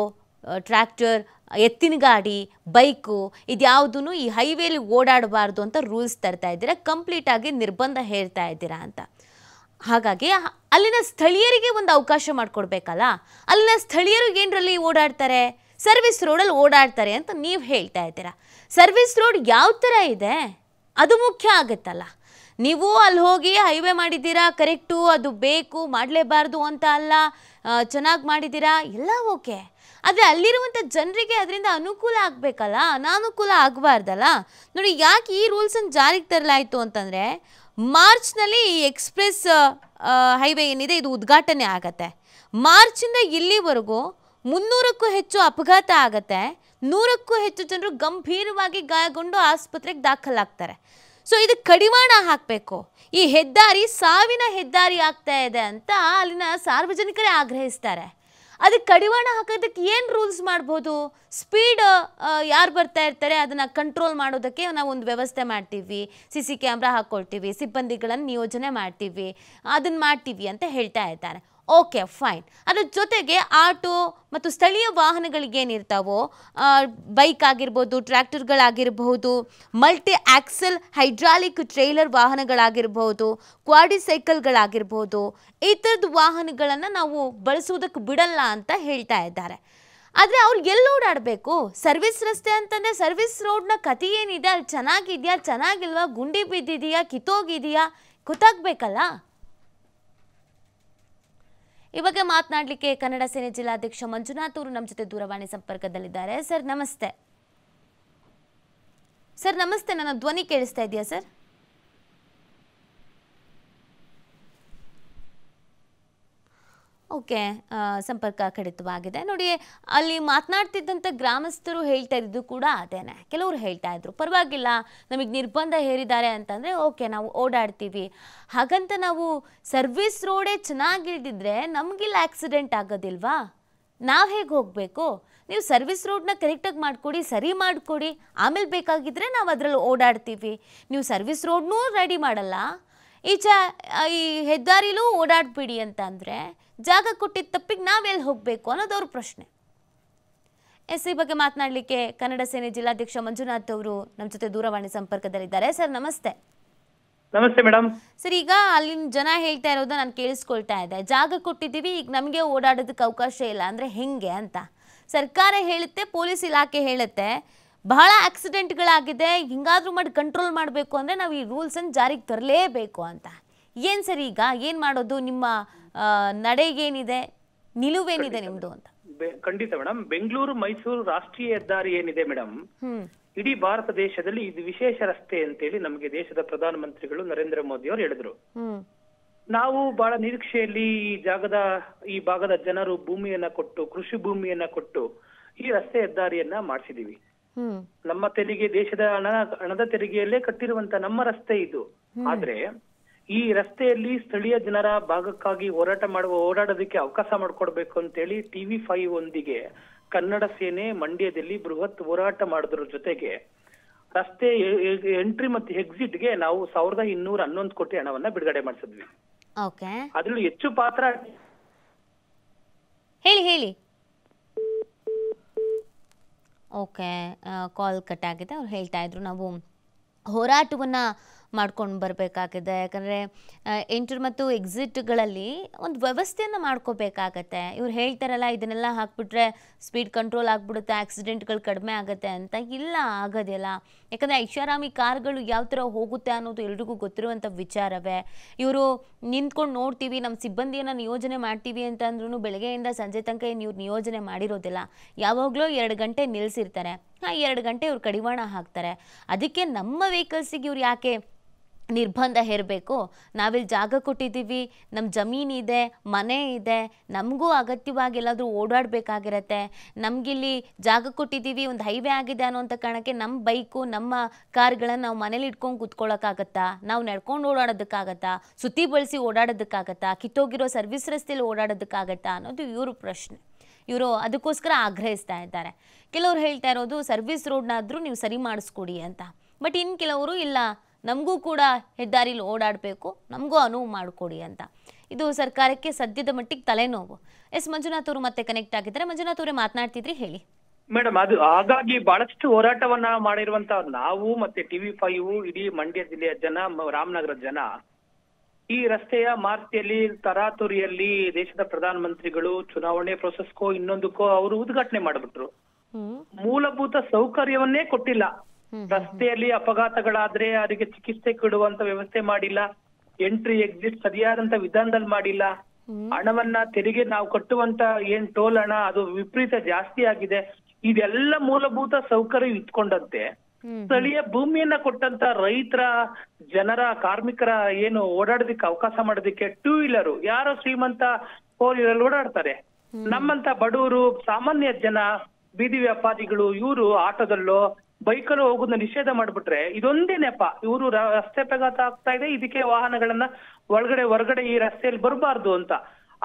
ಟ್ರ್ಯಾಕ್ಟರ್ ಎತ್ತಿನ ಗಾಡಿ ಬೈಕು ಇದ್ಯಾವುದೂ ಈ ಹೈವೇಲಿ ಓಡಾಡಬಾರ್ದು ಅಂತ ರೂಲ್ಸ್ ತರ್ತಾ ಇದ್ದೀರಾ ಕಂಪ್ಲೀಟಾಗಿ ನಿರ್ಬಂಧ ಹೇಳ್ತಾ ಇದ್ದೀರಾ ಅಂತ ಹಾಗಾಗಿ ಅಲ್ಲಿನ ಸ್ಥಳೀಯರಿಗೆ ಒಂದು ಅವಕಾಶ ಮಾಡಿಕೊಡ್ಬೇಕಲ್ಲ ಅಲ್ಲಿನ ಸ್ಥಳೀಯರು ಏನರಲ್ಲಿ ಓಡಾಡ್ತಾರೆ ಸರ್ವಿಸ್ ರೋಡಲ್ಲಿ ಓಡಾಡ್ತಾರೆ ಅಂತ ನೀವು ಹೇಳ್ತಾ ಇದ್ದೀರಾ ಸರ್ವಿಸ್ ರೋಡ್ ಯಾವ ಥರ ಇದೆ ಅದು ಮುಖ್ಯ ಆಗುತ್ತಲ್ಲ ನೀವು ಅಲ್ಲಿ ಹೋಗಿ ಹೈವೇ ಮಾಡಿದ್ದೀರಾ ಕರೆಕ್ಟು ಅದು ಬೇಕು ಮಾಡಲೇಬಾರ್ದು ಅಂತ ಅಲ್ಲ ಚೆನ್ನಾಗಿ ಮಾಡಿದ್ದೀರಾ ಎಲ್ಲ ಓಕೆ ಆದರೆ ಅಲ್ಲಿರುವಂಥ ಜನರಿಗೆ ಅದರಿಂದ ಅನುಕೂಲ ಆಗಬೇಕಲ್ಲ ಅನಾನುಕೂಲ ಆಗಬಾರ್ದಲ್ಲ ನೋಡಿ ಯಾಕೆ ಈ ರೂಲ್ಸನ್ನು ಜಾರಿಗೆ ತರಲಾಯಿತು ಅಂತಂದರೆ ಮಾರ್ಚ್ನಲ್ಲಿ ಈ ಎಕ್ಸ್ಪ್ರೆಸ್ ಹೈವೇ ಏನಿದೆ ಇದು ಉದ್ಘಾಟನೆ ಆಗತ್ತೆ ಮಾರ್ಚಿಂದ ಇಲ್ಲಿವರೆಗೂ ಮುನ್ನೂರಕ್ಕೂ ಹೆಚ್ಚು ಅಪಘಾತ ಆಗತ್ತೆ ನೂರಕ್ಕೂ ಹೆಚ್ಚು ಜನರು ಗಂಭೀರವಾಗಿ ಗಾಯಗೊಂಡು ಆಸ್ಪತ್ರೆಗೆ ದಾಖಲಾಗ್ತಾರೆ ಸೊ ಇದು ಕಡಿವಾಣ ಹಾಕಬೇಕು ಈ ಹೆದ್ದಾರಿ ಸಾವಿನ ಹೆದ್ದಾರಿ ಆಗ್ತಾ ಇದೆ ಅಂತ ಅಲ್ಲಿನ ಸಾರ್ವಜನಿಕರೇ ಆಗ್ರಹಿಸ್ತಾರೆ ಅದಕ್ಕೆ ಕಡಿವಾಣ ಹಾಕೋದಕ್ಕೆ ಏನು ರೂಲ್ಸ್ ಮಾಡ್ಬೋದು ಸ್ಪೀಡ್ ಯಾರು ಬರ್ತಾ ಇರ್ತಾರೆ ಅದನ್ನು ಕಂಟ್ರೋಲ್ ಮಾಡೋದಕ್ಕೆ ನಾವು ಒಂದು ವ್ಯವಸ್ಥೆ ಮಾಡ್ತೀವಿ ಸಿ ಸಿ ಕ್ಯಾಮ್ರಾ ಹಾಕ್ಕೊಳ್ತೀವಿ ಸಿಬ್ಬಂದಿಗಳನ್ನು ನಿಯೋಜನೆ ಮಾಡ್ತೀವಿ ಅದನ್ನು ಮಾಡ್ತೀವಿ ಅಂತ ಹೇಳ್ತಾ ಇದ್ದಾರೆ ಓಕೆ ಫೈನ್ ಅದ್ರ ಜೊತೆಗೆ ಆಟೋ ಮತ್ತು ಸ್ಥಳೀಯ ವಾಹನಗಳಿಗೆ ಬೈಕ್ ಆಗಿರ್ಬೋದು ಟ್ರ್ಯಾಕ್ಟರ್ಗಳಾಗಿರ್ಬಹುದು ಮಲ್ಟಿ ಆಕ್ಸೆಲ್ ಹೈಡ್ರಾಲಿಕ್ ಟ್ರೈಲರ್ ವಾಹನಗಳಾಗಿರ್ಬಹುದು ಸೈಕಲ್ಗಳಾಗಿರ್ಬೋದು ಈ ಥರದ ವಾಹನಗಳನ್ನು ನಾವು ಬಳಸುವುದಕ್ಕೆ ಬಿಡಲ್ಲ ಅಂತ ಹೇಳ್ತಾ ಇದ್ದಾರೆ ಆದರೆ ಅವ್ರು ಎಲ್ಲಿ ಓಡಾಡಬೇಕು ಸರ್ವಿಸ್ ರಸ್ತೆ ಅಂತಂದರೆ ಸರ್ವಿಸ್ ರೋಡ್ನ ಕತಿ ಏನಿದೆ ಅಲ್ಲಿ ಚೆನ್ನಾಗಿದೆಯಾ ಚೆನ್ನಾಗಿಲ್ವಾ ಗುಂಡಿ ಬಿದ್ದಿದೆಯಾ ಕಿತ್ತೋಗಿದೆಯಾ ಗೊತ್ತಾಗಬೇಕಲ್ಲ ಈ ಬಗ್ಗೆ ಮಾತನಾಡಲಿಕ್ಕೆ ಕನ್ನಡ ಸೇನೆ ಜಿಲ್ಲಾಧ್ಯಕ್ಷ ಮಂಜುನಾಥ್ ಅವರು ನಮ್ಮ ಜೊತೆ ದೂರವಾಣಿ ಸಂಪರ್ಕದಲ್ಲಿದ್ದಾರೆ ಸರ್ ನಮಸ್ತೆ ಸರ್ ನಮಸ್ತೆ ನನ್ನ ಧ್ವನಿ ಕೇಳಿಸ್ತಾ ಇದೆಯಾ ಸರ್ ಓಕೆ ಸಂಪರ್ಕ ಕಡಿತವಾಗಿದೆ ನೋಡಿ ಅಲ್ಲಿ ಮಾತನಾಡ್ತಿದ್ದಂಥ ಗ್ರಾಮಸ್ಥರು ಹೇಳ್ತಾ ಇದ್ದು ಕೂಡ ಅದೇನೆ ಕೆಲವರು ಹೇಳ್ತಾ ಇದ್ರು ಪರವಾಗಿಲ್ಲ ನಮಗೆ ನಿರ್ಬಂಧ ಹೇರಿದ್ದಾರೆ ಅಂತಂದರೆ ಓಕೆ ನಾವು ಓಡಾಡ್ತೀವಿ ಹಾಗಂತ ನಾವು ಸರ್ವಿಸ್ ರೋಡೇ ಚೆನ್ನಾಗಿಲ್ದಿದ್ರೆ ನಮಗಿಲ್ಲ ಆಕ್ಸಿಡೆಂಟ್ ಆಗೋದಿಲ್ವಾ ನಾವು ಹೇಗೆ ಹೋಗಬೇಕು ನೀವು ಸರ್ವಿಸ್ ರೋಡ್ನ ಕರೆಕ್ಟಾಗಿ ಮಾಡಿಕೊಡಿ ಸರಿ ಮಾಡಿಕೊಡಿ ಆಮೇಲೆ ಬೇಕಾಗಿದ್ದರೆ ನಾವು ಅದರಲ್ಲಿ ಓಡಾಡ್ತೀವಿ ನೀವು ಸರ್ವಿಸ್ ರೋಡ್ನೂ ರೆಡಿ ಮಾಡಲ್ಲ ಈ ಈ ಹೆದ್ದಾರಿಲೂ ಓಡಾಡ್ಬಿಡಿ ಅಂತ ಅಂದರೆ ಜಾಗ ಕೊಟ್ಟಿದ್ದ ತಪ್ಪಿಗೆ ನಾವೆಲ್ಲಿ ಹೋಗಬೇಕು ಅನ್ನೋದು ಅವ್ರ ಪ್ರಶ್ನೆ ಎಸ್ ಈ ಬಗ್ಗೆ ಮಾತನಾಡಲಿಕ್ಕೆ ಕನ್ನಡ ಸೇನೆ ಜಿಲ್ಲಾಧ್ಯಕ್ಷ ಮಂಜುನಾಥ್ ಅವರು ನಮ್ಮ ಜೊತೆ ದೂರವಾಣಿ ಸಂಪರ್ಕದಲ್ಲಿದ್ದಾರೆ ಸರ್ ನಮಸ್ತೆ ನಮಸ್ತೆ ಮೇಡಮ್ ಸರ್ ಈಗ ಅಲ್ಲಿನ ಜನ ಹೇಳ್ತಾ ಇರೋದು ನಾನು ಕೇಳಿಸ್ಕೊಳ್ತಾ ಇದೆ ಜಾಗ ಕೊಟ್ಟಿದ್ದೀವಿ ಈಗ ನಮಗೆ ಓಡಾಡೋದಕ್ಕೆ ಅವಕಾಶ ಇಲ್ಲ ಅಂದರೆ ಹೆಂಗೆ ಅಂತ ಸರ್ಕಾರ ಹೇಳುತ್ತೆ ಪೊಲೀಸ್ ಇಲಾಖೆ ಹೇಳುತ್ತೆ ಬಹಳ ಆಕ್ಸಿಡೆಂಟ್ಗಳಾಗಿದೆ ಹಿಂಗಾದ್ರೂ ಮಾಡಿ ಕಂಟ್ರೋಲ್ ಮಾಡಬೇಕು ಅಂದರೆ ನಾವು ಈ ರೂಲ್ಸನ್ನು ಜಾರಿಗೆ ತರಲೇಬೇಕು ಅಂತ ಏನು ಸರ್ ಈಗ ಏನು ಮಾಡೋದು ನಿಮ್ಮ ನಡೆಗೇನಿದೆ ನಿಲುವೇನಿದೆ ನಿಮ್ದು ಅಂತ ಖಂಡಿತ ಮೇಡಮ್ ಬೆಂಗಳೂರು ಮೈಸೂರು ರಾಷ್ಟ್ರೀಯ ಹೆದ್ದಾರಿ ಏನಿದೆ ಮೇಡಮ್ ಇಡೀ ಭಾರತ ದೇಶದಲ್ಲಿ ಇದು ವಿಶೇಷ ರಸ್ತೆ ಅಂತೇಳಿ ನಮಗೆ ದೇಶದ ಪ್ರಧಾನ ಮಂತ್ರಿಗಳು ನರೇಂದ್ರ ಮೋದಿ ಅವರು ಹೇಳಿದ್ರು ನಾವು ಬಹಳ ನಿರೀಕ್ಷೆಯಲ್ಲಿ ಈ ಜಾಗದ ಈ ಭಾಗದ ಜನರು ಭೂಮಿಯನ್ನ ಕೊಟ್ಟು ಕೃಷಿ ಭೂಮಿಯನ್ನ ಕೊಟ್ಟು ಈ ರಸ್ತೆ ಹೆದ್ದಾರಿಯನ್ನ ಮಾಡಿಸಿದೀವಿ ನಮ್ಮ ತೆರಿಗೆ ದೇಶದ ಹಣ ಹಣದ ತೆರಿಗೆಯಲ್ಲೇ ಕಟ್ಟಿರುವಂತ ನಮ್ಮ ರಸ್ತೆ ಇದು ಆದ್ರೆ ಈ ರಸ್ತೆಯಲ್ಲಿ ಸ್ಥಳೀಯ ಜನರ ಭಾಗಕ್ಕಾಗಿ ಹೋರಾಟ ಮಾಡುವ ಓಡಾಡೋದಕ್ಕೆ ಅವಕಾಶ ಮಾಡಿಕೊಡ್ಬೇಕು ಅಂತೇಳಿ ಟಿವಿ ಫೈವ್ ಒಂದಿಗೆ ಕನ್ನಡ ಸೇನೆ ಮಂಡ್ಯದಲ್ಲಿ ಬೃಹತ್ ಹೋರಾಟ ಮಾಡಿದ್ರ ಜೊತೆಗೆ ರಸ್ತೆ ಎಂಟ್ರಿ ಮತ್ತು ಎಕ್ಸಿಟ್ಗೆ ನಾವು ಸಾವಿರದ ಇನ್ನೂರ ಹನ್ನೊಂದು ಕೋಟಿ ಹಣವನ್ನ ಬಿಡುಗಡೆ ಮಾಡಿಸಿದ್ವಿ ಅದ್ರಲ್ಲಿ ಹೆಚ್ಚು ಪಾತ್ರ ಹೇಳಿ ಹೇಳಿ ಓಕೆ ಕಾಲ್ ಕಟ್ ಆಗಿದೆ ಅವ್ರು ಹೇಳ್ತಾ ಇದ್ರು ನಾವು ಹೋರಾಟವನ್ನು ಮಾಡ್ಕೊಂಡು ಬರಬೇಕಾಗಿದೆ ಯಾಕಂದರೆ ಎಂಟ್ರ್ ಮತ್ತು ಎಕ್ಸಿಟ್ಗಳಲ್ಲಿ ಒಂದು ವ್ಯವಸ್ಥೆಯನ್ನು ಮಾಡ್ಕೋಬೇಕಾಗತ್ತೆ ಇವ್ರು ಹೇಳ್ತಾರಲ್ಲ ಇದನ್ನೆಲ್ಲ ಹಾಕ್ಬಿಟ್ರೆ ಸ್ಪೀಡ್ ಕಂಟ್ರೋಲ್ ಆಗಿಬಿಡುತ್ತೆ ಆಕ್ಸಿಡೆಂಟ್ಗಳು ಕಡಿಮೆ ಆಗುತ್ತೆ ಅಂತ ಇಲ್ಲ ಆಗೋದಿಲ್ಲ ಯಾಕಂದರೆ ಐಷಾರಾಮಿ ಕಾರ್ಗಳು ಯಾವ ಥರ ಹೋಗುತ್ತೆ ಅನ್ನೋದು ಎಲ್ರಿಗೂ ಗೊತ್ತಿರುವಂಥ ವಿಚಾರವೇ ಇವರು ನಿಂತ್ಕೊಂಡು ನೋಡ್ತೀವಿ ನಮ್ಮ ಸಿಬ್ಬಂದಿಯನ್ನು ನಿಯೋಜನೆ ಮಾಡ್ತೀವಿ ಅಂತ ಅಂದ್ರೂ ಬೆಳಗ್ಗೆಯಿಂದ ಸಂಜೆ ತನಕ ಏನು ಇವ್ರು ನಿಯೋಜನೆ ಮಾಡಿರೋದಿಲ್ಲ ಯಾವಾಗಲೂ ಎರಡು ಗಂಟೆ ನಿಲ್ಲಿಸಿರ್ತಾರೆ ಹಾಂ ಎರಡು ಗಂಟೆ ಇವ್ರು ಕಡಿವಾಣ ಹಾಕ್ತಾರೆ ಅದಕ್ಕೆ ನಮ್ಮ ವೆಹಿಕಲ್ಸಿಗೆ ಇವ್ರು ಯಾಕೆ ನಿರ್ಬಂಧ ಹೇರಬೇಕು ನಾವಿಲ್ಲಿ ಜಾಗ ಕೊಟ್ಟಿದ್ದೀವಿ ನಮ್ಮ ಜಮೀನಿದೆ ಮನೆ ಇದೆ ನಮಗೂ ಅಗತ್ಯವಾಗಿ ಎಲ್ಲಾದರೂ ಓಡಾಡಬೇಕಾಗಿರತ್ತೆ ನಮಗಿಲ್ಲಿ ಜಾಗ ಕೊಟ್ಟಿದ್ದೀವಿ ಒಂದು ಹೈವೇ ಆಗಿದೆ ಅನ್ನೋಂಥ ಕಾರಣಕ್ಕೆ ನಮ್ಮ ಬೈಕು ನಮ್ಮ ಕಾರ್ಗಳನ್ನು ನಾವು ಮನೇಲಿ ಇಟ್ಕೊಂಡು ಕೂತ್ಕೊಳ್ಳೋಕ್ಕಾಗತ್ತಾ ನಾವು ನಡ್ಕೊಂಡು ಓಡಾಡೋದಕ್ಕಾಗತ್ತಾ ಸುತ್ತಿ ಬಳಸಿ ಓಡಾಡೋದಕ್ಕಾಗತ್ತಾ ಕಿತ್ತೋಗಿರೋ ಸರ್ವಿಸ್ ರಸ್ತೆಯಲ್ಲಿ ಓಡಾಡೋದಕ್ಕಾಗತ್ತಾ ಅನ್ನೋದು ಇವರು ಪ್ರಶ್ನೆ ಇವರು ಅದಕ್ಕೋಸ್ಕರ ಆಗ್ರಹಿಸ್ತಾ ಇದ್ದಾರೆ ಕೆಲವರು ಹೇಳ್ತಾ ಇರೋದು ಸರ್ವಿಸ್ ರೋಡ್ನಾದರೂ ನೀವು ಸರಿ ಮಾಡಿಸ್ಕೊಡಿ ಅಂತ ಬಟ್ ಇನ್ನು ಕೆಲವರು ಇಲ್ಲ ನಮಗೂ ಕೂಡ ಹೆದ್ದಾರಿಲಿ ಓಡಾಡಬೇಕು ನಮಗೂ ಅನುವು ಮಾಡಿಕೊಡಿ ಅಂತ ಇದು ಸರ್ಕಾರಕ್ಕೆ ಸದ್ಯದ ಮಟ್ಟಿಗೆ ತಲೆನೋವು ಎಸ್ ಮಂಜುನಾಥ್ ಅವರು ಮತ್ತೆ ಕನೆಕ್ಟ್ ಆಗಿದ್ದಾರೆ ಮಂಜುನಾಥ್ ಅವರೇ ಮಾತನಾಡ್ತಿದ್ರಿ ಹೇಳಿ ಮೇಡಮ್ ಅದು ಹಾಗಾಗಿ ಬಹಳಷ್ಟು ಹೋರಾಟವನ್ನ ಮಾಡಿರುವಂತ ನಾವು ಮತ್ತೆ ಟಿವಿ ಫೈವ್ ಇಡೀ ಮಂಡ್ಯ ಜಿಲ್ಲೆಯ ಜನ ರಾಮನಗರ ಜನ ಈ ರಸ್ತೆಯ ಮಾರ್ತಿಯಲ್ಲಿ ತರಾತುರಿಯಲ್ಲಿ ದೇಶದ ಪ್ರಧಾನ ಮಂತ್ರಿಗಳು ಚುನಾವಣೆ ಪ್ರೊಸೆಸ್ಗೋ ಇನ್ನೊಂದಕ್ಕೋ ಅವರು ಉದ್ಘಾಟನೆ ಮಾಡ್ಬಿಟ್ರು ಮೂಲಭೂತ ಸೌಕರ್ಯವನ್ನೇ ಕೊಟ್ಟಿಲ್ಲ ರಸ್ತೆಯಲ್ಲಿ ಅಪಘಾತಗಳಾದ್ರೆ ಅದಕ್ಕೆ ಚಿಕಿತ್ಸೆ ಕೊಡುವಂತ ವ್ಯವಸ್ಥೆ ಮಾಡಿಲ್ಲ ಎಂಟ್ರಿ ಎಕ್ಸಿಟ್ ಸರಿಯಾದಂತ ವಿಧಾನದಲ್ಲಿ ಮಾಡಿಲ್ಲ ಹಣವನ್ನ ತೆರಿಗೆ ನಾವು ಕಟ್ಟುವಂತ ಏನ್ ಟೋಲ್ ಹಣ ಅದು ವಿಪರೀತ ಜಾಸ್ತಿ ಆಗಿದೆ ಇದೆಲ್ಲ ಮೂಲಭೂತ ಸೌಕರ್ಯ ಇಟ್ಕೊಂಡಂತೆ ಸ್ಥಳೀಯ ಭೂಮಿಯನ್ನ ಕೊಟ್ಟಂತ ರೈತರ ಜನರ ಕಾರ್ಮಿಕರ ಏನು ಓಡಾಡೋದಕ್ಕೆ ಅವಕಾಶ ಮಾಡೋದಿಕ್ಕೆ ಟೂ ವೀಲರ್ ಯಾರೋ ಶ್ರೀಮಂತ ಫೋರ್ ವೀಲರ್ ಓಡಾಡ್ತಾರೆ ನಮ್ಮಂತ ಬಡವರು ಸಾಮಾನ್ಯ ಜನ ಬೀದಿ ವ್ಯಾಪಾರಿಗಳು ಇವರು ಆಟೋದಲ್ಲೋ ಬೈಕಲ್ಲಿ ಹೋಗೋದನ್ನ ನಿಷೇಧ ಮಾಡ್ಬಿಟ್ರೆ ಇದೊಂದೇ ನೆಪ ಇವರು ರಸ್ತೆ ಅಪಘಾತ ಆಗ್ತಾ ಇದೆ ಇದಕ್ಕೆ ವಾಹನಗಳನ್ನ ಒಳಗಡೆ ಹೊರಗಡೆ ಈ ರಸ್ತೆಯಲ್ಲಿ ಬರಬಾರ್ದು ಅಂತ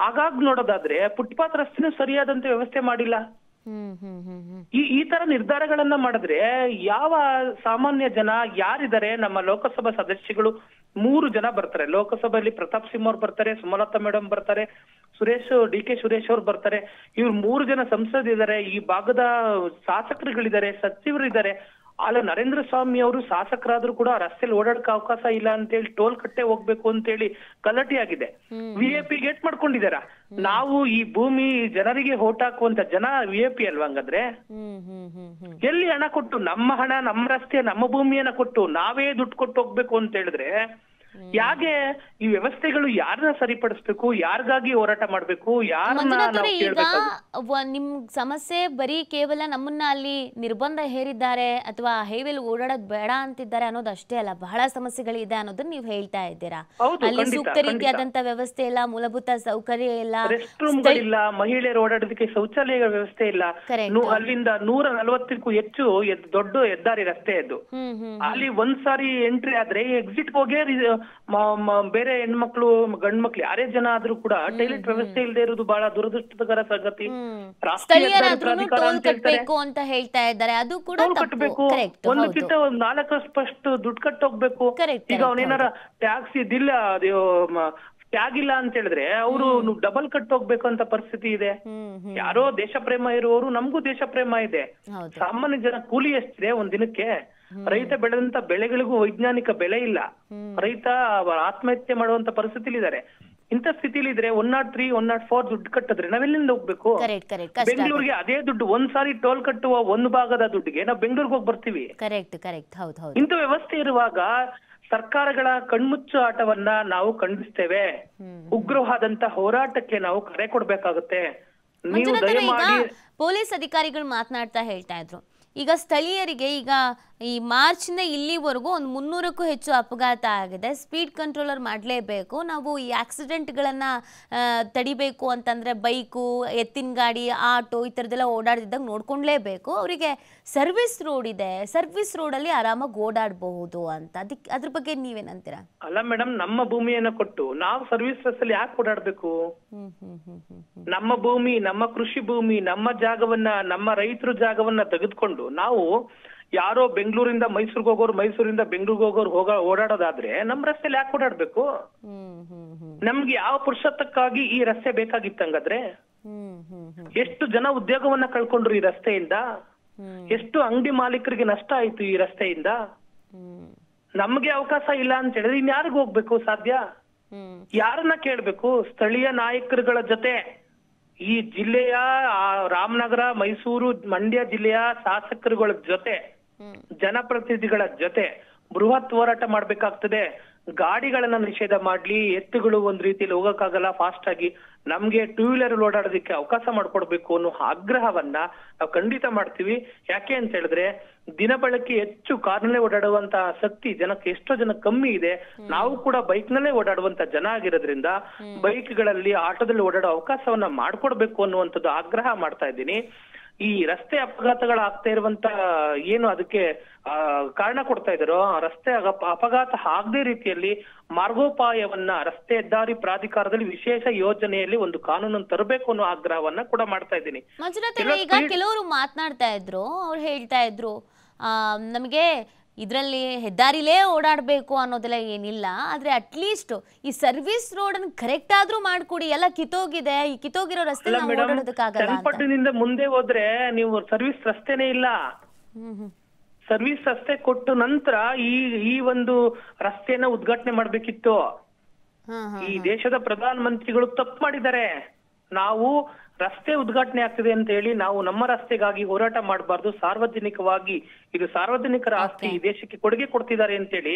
ಆಗಾಗ್ ನೋಡೋದಾದ್ರೆ ಫುಟ್ಪಾತ್ ರಸ್ತೆನೂ ಸರಿಯಾದಂತ ವ್ಯವಸ್ಥೆ ಮಾಡಿಲ್ಲ ಈ ಈ ತರ ನಿರ್ಧಾರಗಳನ್ನ ಮಾಡಿದ್ರೆ ಯಾವ ಸಾಮಾನ್ಯ ಜನ ಯಾರಿದ್ದಾರೆ ನಮ್ಮ ಲೋಕಸಭಾ ಸದಸ್ಯಗಳು ಮೂರು ಜನ ಬರ್ತಾರೆ ಲೋಕಸಭೆಯಲ್ಲಿ ಪ್ರತಾಪ್ ಸಿಂಹ ಅವ್ರು ಬರ್ತಾರೆ ಸುಮಲತಾ ಮೇಡಮ್ ಬರ್ತಾರೆ ಸುರೇಶ್ ಡಿ ಕೆ ಸುರೇಶ್ ಅವ್ರು ಬರ್ತಾರೆ ಇವ್ರು ಮೂರು ಜನ ಸಂಸದ ಇದ್ದಾರೆ ಈ ಭಾಗದ ಶಾಸಕರುಗಳಿದ್ದಾರೆ ಸಚಿವರಿದ್ದಾರೆ ಅಲ್ಲ ನರೇಂದ್ರ ಸ್ವಾಮಿ ಅವರು ಶಾಸಕರಾದ್ರೂ ಕೂಡ ರಸ್ತೆಲಿ ಓಡಾಡಕ್ಕೆ ಅವಕಾಶ ಇಲ್ಲ ಅಂತ ಹೇಳಿ ಟೋಲ್ ಕಟ್ಟೆ ಹೋಗ್ಬೇಕು ಅಂತೇಳಿ ಗಲಾಟೆ ಆಗಿದೆ ವಿಎಪಿ ಗೇಟ್ ಮಾಡ್ಕೊಂಡಿದಾರ ನಾವು ಈ ಭೂಮಿ ಜನರಿಗೆ ಓಟ್ ಹಾಕುವಂತ ಜನ ವಿ ಎ ಪಿ ಅಲ್ವಾ ಹಂಗಂದ್ರೆ ಎಲ್ಲಿ ಹಣ ಕೊಟ್ಟು ನಮ್ಮ ಹಣ ನಮ್ಮ ರಸ್ತೆ ನಮ್ಮ ಭೂಮಿಯನ್ನ ಕೊಟ್ಟು ನಾವೇ ದುಡ್ಡು ಕೊಟ್ಟು ಹೋಗ್ಬೇಕು ಅಂತ ಹೇಳಿದ್ರೆ ಯಾಕೆ ಈ ವ್ಯವಸ್ಥೆಗಳು ಯಾರನ್ನ ಸರಿಪಡಿಸ್ಬೇಕು ಯಾರಿಗಾಗಿ ಹೋರಾಟ ಮಾಡ್ಬೇಕು ನಿಮ್ ಸಮಸ್ಯೆ ಬರೀ ಕೇವಲ ನಮ್ಮನ್ನ ಅಲ್ಲಿ ನಿರ್ಬಂಧ ಹೇರಿದ್ದಾರೆ ಅಥವಾ ಹೈವೇಲಿ ಓಡಾಡೋದ್ ಬೇಡ ಅಂತಿದ್ದಾರೆ ಅನ್ನೋದು ಅಷ್ಟೇ ಅಲ್ಲ ಬಹಳ ಸಮಸ್ಯೆಗಳಿದೆ ಅನ್ನೋದನ್ನ ನೀವು ಹೇಳ್ತಾ ಇದ್ದೀರಾ ಅಲ್ಲಿ ಸೂಕ್ತ ರೀತಿಯಾದಂತ ವ್ಯವಸ್ಥೆ ಇಲ್ಲ ಮೂಲಭೂತ ಸೌಕರ್ಯ ಇಲ್ಲ ಇಲ್ಲ ಮಹಿಳೆಯರು ಓಡಾಡೋದಕ್ಕೆ ಶೌಚಾಲಯಗಳ ವ್ಯವಸ್ಥೆ ಇಲ್ಲ ಅಲ್ಲಿಂದ ನೂರ ನಲವತ್ತಕ್ಕೂ ಹೆಚ್ಚು ದೊಡ್ಡ ಹೆದ್ದಾರಿ ರಸ್ತೆ ಅದು ಅಲ್ಲಿ ಒಂದ್ಸಾರಿ ಎಂಟ್ರಿ ಆದ್ರೆ ಎಕ್ಸಿಟ್ ಹೋಗಿ ಬೇರೆ ಹೆಣ್ಮಕ್ಳು ಗಂಡ್ ಮಕ್ಳು ಯಾರೇ ಜನ ಆದ್ರೂ ಕೂಡ ಟೈಲೆಟ್ ವ್ಯವಸ್ಥೆ ಇಲ್ಲದೆ ಇರೋದು ಬಹಳ ದುರದೃಷ್ಟಕರ ಸಂಗತಿ ಅಂತ ಹೇಳ್ತಾ ಇದ್ದಾರೆ ಅದು ಕೂಡ ಒಂದ್ ನಾಲ್ಕಷ್ಟು ದುಡ್ಡು ಕಟ್ಟೋಗ್ಬೇಕು ಈಗ ಅವನೇನಾರ ಟ್ಯಾಕ್ಸ್ ಇದಿಲ್ಲ ಟ್ಯಾಗ್ ಇಲ್ಲ ಅಂತ ಹೇಳಿದ್ರೆ ಅವರು ಡಬಲ್ ಕಟ್ ಅಂತ ಪರಿಸ್ಥಿತಿ ಇದೆ ಯಾರೋ ದೇಶ ಪ್ರೇಮ ಇರುವವರು ನಮಗೂ ದೇಶ ಪ್ರೇಮ ಇದೆ ಸಾಮಾನ್ಯ ಜನ ಕೂಲಿ ಎಷ್ಟಿದೆ ಒಂದ್ ದಿನಕ್ಕೆ ರೈತ ಬೆಳೆದಂತ ಬೆಳೆಗಳಿಗೂ ವೈಜ್ಞಾನಿಕ ಬೆಲೆ ಇಲ್ಲ ರೈತ ಆತ್ಮಹತ್ಯೆ ಮಾಡುವಂತ ಪರಿಸ್ಥಿತಿಲಿ ಇದಾರೆ ಇಂಥ ಸ್ಥಿತಿಲಿ ಇದ್ರೆ one nought three one nought four ದುಡ್ಡು ಕಟ್ಟಿದ್ರೆ ನಾವೆಲ್ಲಿಂದ ಹೋಗ್ಬೇಕು ಬೆಂಗಳೂರಿಗೆ ಅದೇ ದುಡ್ಡು ಒಂದ್ ಸಾರಿ ಟೋಲ್ ಕಟ್ಟುವ ಒಂದು ಭಾಗದ ದುಡ್ಡಿಗೆ ನಾವು ಬೆಂಗಳೂರಿಗೆ ಹೋಗಿ ಬರ್ತೀವಿ ಇಂಥ ವ್ಯವಸ್ಥೆ ಇರುವಾಗ ಸರ್ಕಾರಗಳ ಕಣ್ಮುಚ್ಚು ಆಟವನ್ನ ನಾವು ಖಂಡಿಸ್ತೇವೆ ಉಗ್ರವಾದಂತ ಹೋರಾಟಕ್ಕೆ ನಾವು ಕರೆ ಕೊಡ್ಬೇಕಾಗುತ್ತೆ ನೀವು ದಯಮಾಡಿ ಪೊಲೀಸ್ ಅಧಿಕಾರಿಗಳು ಮಾತನಾಡ್ತಾ ಹೇಳ್ತಾ ಇದ್ರು ಈಗ ಸ್ಥಳೀಯರಿಗೆ ಈಗ ಈ ನ ಇಲ್ಲಿವರೆಗೂ ಒಂದು ಮುನ್ನೂರಕ್ಕೂ ಹೆಚ್ಚು ಅಪಘಾತ ಆಗಿದೆ ಸ್ಪೀಡ್ ಕಂಟ್ರೋಲರ್ ಮಾಡಲೇಬೇಕು ನಾವು ಈ ಆಕ್ಸಿಡೆಂಟ್ಗಳನ್ನು ತಡಿಬೇಕು ಅಂತಂದರೆ ಬೈಕು ಎತ್ತಿನ ಗಾಡಿ ಆಟೋ ಈ ಥರದ್ದೆಲ್ಲ ಓಡಾಡದಿದ್ದಾಗ ನೋಡ್ಕೊಳ್ಲೇಬೇಕು ಅವರಿಗೆ ಸರ್ವಿಸ್ ರೋಡ್ ಇದೆ ಸರ್ವಿಸ್ ರೋಡಲ್ಲಿ ಆರಾಮಾಗಿ ಓಡಾಡಬಹುದು ಅಂತ ಅದಕ್ಕೆ ಅದ್ರ ಬಗ್ಗೆ ನೀವೇನಂತೀರಾ ಅಲ್ಲ ಮೇಡಮ್ ನಮ್ಮ ಭೂಮಿಯನ್ನು ಕೊಟ್ಟು ನಾವು ಸರ್ವಿಸ್ ಅಲ್ಲಿ ಯಾಕೆ ಓಡಾಡಬೇಕು ನಮ್ಮ ಭೂಮಿ ನಮ್ಮ ಕೃಷಿ ಭೂಮಿ ನಮ್ಮ ಜಾಗವನ್ನ ನಮ್ಮ ರೈತರು ಜಾಗವನ್ನ ತೆಗೆದುಕೊಂಡು ನಾವು ಯಾರೋ ಬೆಂಗಳೂರಿಂದ ಮೈಸೂರ್ಗೆ ಹೋಗೋರು ಮೈಸೂರಿಂದ ಬೆಂಗಳೂರಿಗೆ ಹೋಗೋರು ಹೋಗ ಓಡಾಡೋದಾದ್ರೆ ನಮ್ ರಸ್ತೆಲಿ ಯಾಕೆ ಓಡಾಡ್ಬೇಕು ನಮ್ಗೆ ಯಾವ ಪುರುಷತ್ವಕ್ಕಾಗಿ ಈ ರಸ್ತೆ ಬೇಕಾಗಿತ್ತಂಗಾದ್ರೆ ಎಷ್ಟು ಜನ ಉದ್ಯೋಗವನ್ನ ಕಳ್ಕೊಂಡ್ರು ಈ ರಸ್ತೆಯಿಂದ ಎಷ್ಟು ಅಂಗಡಿ ಮಾಲೀಕರಿಗೆ ನಷ್ಟ ಆಯ್ತು ಈ ರಸ್ತೆಯಿಂದ ನಮ್ಗೆ ಅವಕಾಶ ಇಲ್ಲ ಅಂತ ಹೇಳಿದ್ರೆ ಇನ್ಯಾರಿಗೂ ಹೋಗ್ಬೇಕು ಸಾಧ್ಯ ಯಾರನ್ನ ಕೇಳ್ಬೇಕು ಸ್ಥಳೀಯ ನಾಯಕರುಗಳ ಜೊತೆ ಈ ಜಿಲ್ಲೆಯ ರಾಮನಗರ ಮೈಸೂರು ಮಂಡ್ಯ ಜಿಲ್ಲೆಯ ಶಾಸಕರುಗಳ ಜೊತೆ ಜನಪ್ರತಿನಿಧಿಗಳ ಜೊತೆ ಬೃಹತ್ ಹೋರಾಟ ಮಾಡ್ಬೇಕಾಗ್ತದೆ ಗಾಡಿಗಳನ್ನ ನಿಷೇಧ ಮಾಡ್ಲಿ ಎತ್ತುಗಳು ಒಂದ್ ರೀತಿಯಲ್ಲಿ ಹೋಗಕ್ಕಾಗಲ್ಲ ಫಾಸ್ಟ್ ಆಗಿ ನಮ್ಗೆ ಟೂ ವೀಲರ್ ಓಡಾಡೋದಕ್ಕೆ ಅವಕಾಶ ಮಾಡ್ಕೊಡ್ಬೇಕು ಅನ್ನೋ ಆಗ್ರಹವನ್ನ ನಾವು ಖಂಡಿತ ಮಾಡ್ತೀವಿ ಯಾಕೆ ಅಂತ ಹೇಳಿದ್ರೆ ದಿನ ಬಳಕೆ ಹೆಚ್ಚು ಕಾರ್ನಲ್ಲೇ ಓಡಾಡುವಂತಹ ಶಕ್ತಿ ಜನಕ್ಕೆ ಎಷ್ಟೋ ಜನ ಕಮ್ಮಿ ಇದೆ ನಾವು ಕೂಡ ಬೈಕ್ ನಲ್ಲೇ ಓಡಾಡುವಂತ ಜನ ಆಗಿರೋದ್ರಿಂದ ಬೈಕ್ ಗಳಲ್ಲಿ ಆಟೋದಲ್ಲಿ ಓಡಾಡೋ ಅವಕಾಶವನ್ನ ಮಾಡ್ಕೊಡ್ಬೇಕು ಅನ್ನುವಂಥದ್ದು ಆಗ್ರಹ ಮಾಡ್ತಾ ಇದ್ದೀನಿ ಈ ರಸ್ತೆ ಅಪಘಾತಗಳಾಗ್ತಾ ಇರುವಂತ ಏನು ಅದಕ್ಕೆ ಕಾರಣ ಕೊಡ್ತಾ ಇದ್ರು ರಸ್ತೆ ಅಪಘಾತ ಆಗದೆ ರೀತಿಯಲ್ಲಿ ಮಾರ್ಗೋಪಾಯವನ್ನ ರಸ್ತೆ ಹೆದ್ದಾರಿ ಪ್ರಾಧಿಕಾರದಲ್ಲಿ ವಿಶೇಷ ಯೋಜನೆಯಲ್ಲಿ ಒಂದು ಕಾನೂನನ್ನು ತರಬೇಕು ಅನ್ನೋ ಆಗ್ರಹವನ್ನ ಕೂಡ ಮಾಡ್ತಾ ಇದ್ದೀನಿ ಈಗ ಕೆಲವರು ಮಾತನಾಡ್ತಾ ಇದ್ರು ಅವ್ರು ಹೇಳ್ತಾ ಇದ್ರು ನಮಗೆ ಇದರಲ್ಲಿ ಹೆದ್ದಾರಿಲೇ ಓಡಾಡಬೇಕು ಅನ್ನೋದೆಲ್ಲ ಏನಿಲ್ಲ ಆದರೆ ಅಟ್ಲೀಸ್ಟ್ ಈ ಸರ್ವಿಸ್ ರೋಡನ್ನು ಕರೆಕ್ಟ್ ಆದ್ರೂ ಮಾಡ್ಕೊಡಿ ಎಲ್ಲ ಕಿತ್ತೋಗಿದೆ ಈ ಕಿತ್ತೋಗಿರೋ ರಸ್ತೆ ಮುಂದೆ ಹೋದ್ರೆ ನೀವು ಸರ್ವಿಸ್ ರಸ್ತೆನೇ ಇಲ್ಲ ಸರ್ವಿಸ್ ರಸ್ತೆ ಕೊಟ್ಟ ನಂತರ ಈ ಈ ಒಂದು ರಸ್ತೆಯನ್ನ ಉದ್ಘಾಟನೆ ಮಾಡ್ಬೇಕಿತ್ತು ಈ ದೇಶದ ಪ್ರಧಾನ ಮಂತ್ರಿಗಳು ತಪ್ಪು ಮಾಡಿದ್ದಾರೆ ನಾವು ರಸ್ತೆ ಉದ್ಘಾಟನೆ ಆಗ್ತಿದೆ ಅಂತ ಹೇಳಿ ನಾವು ನಮ್ಮ ರಸ್ತೆಗಾಗಿ ಹೋರಾಟ ಮಾಡಬಾರ್ದು ಸಾರ್ವಜನಿಕವಾಗಿ ಇದು ಸಾರ್ವಜನಿಕರ ಆಸ್ತಿ ದೇಶಕ್ಕೆ ಕೊಡುಗೆ ಕೊಡ್ತಿದ್ದಾರೆ ಅಂತೇಳಿ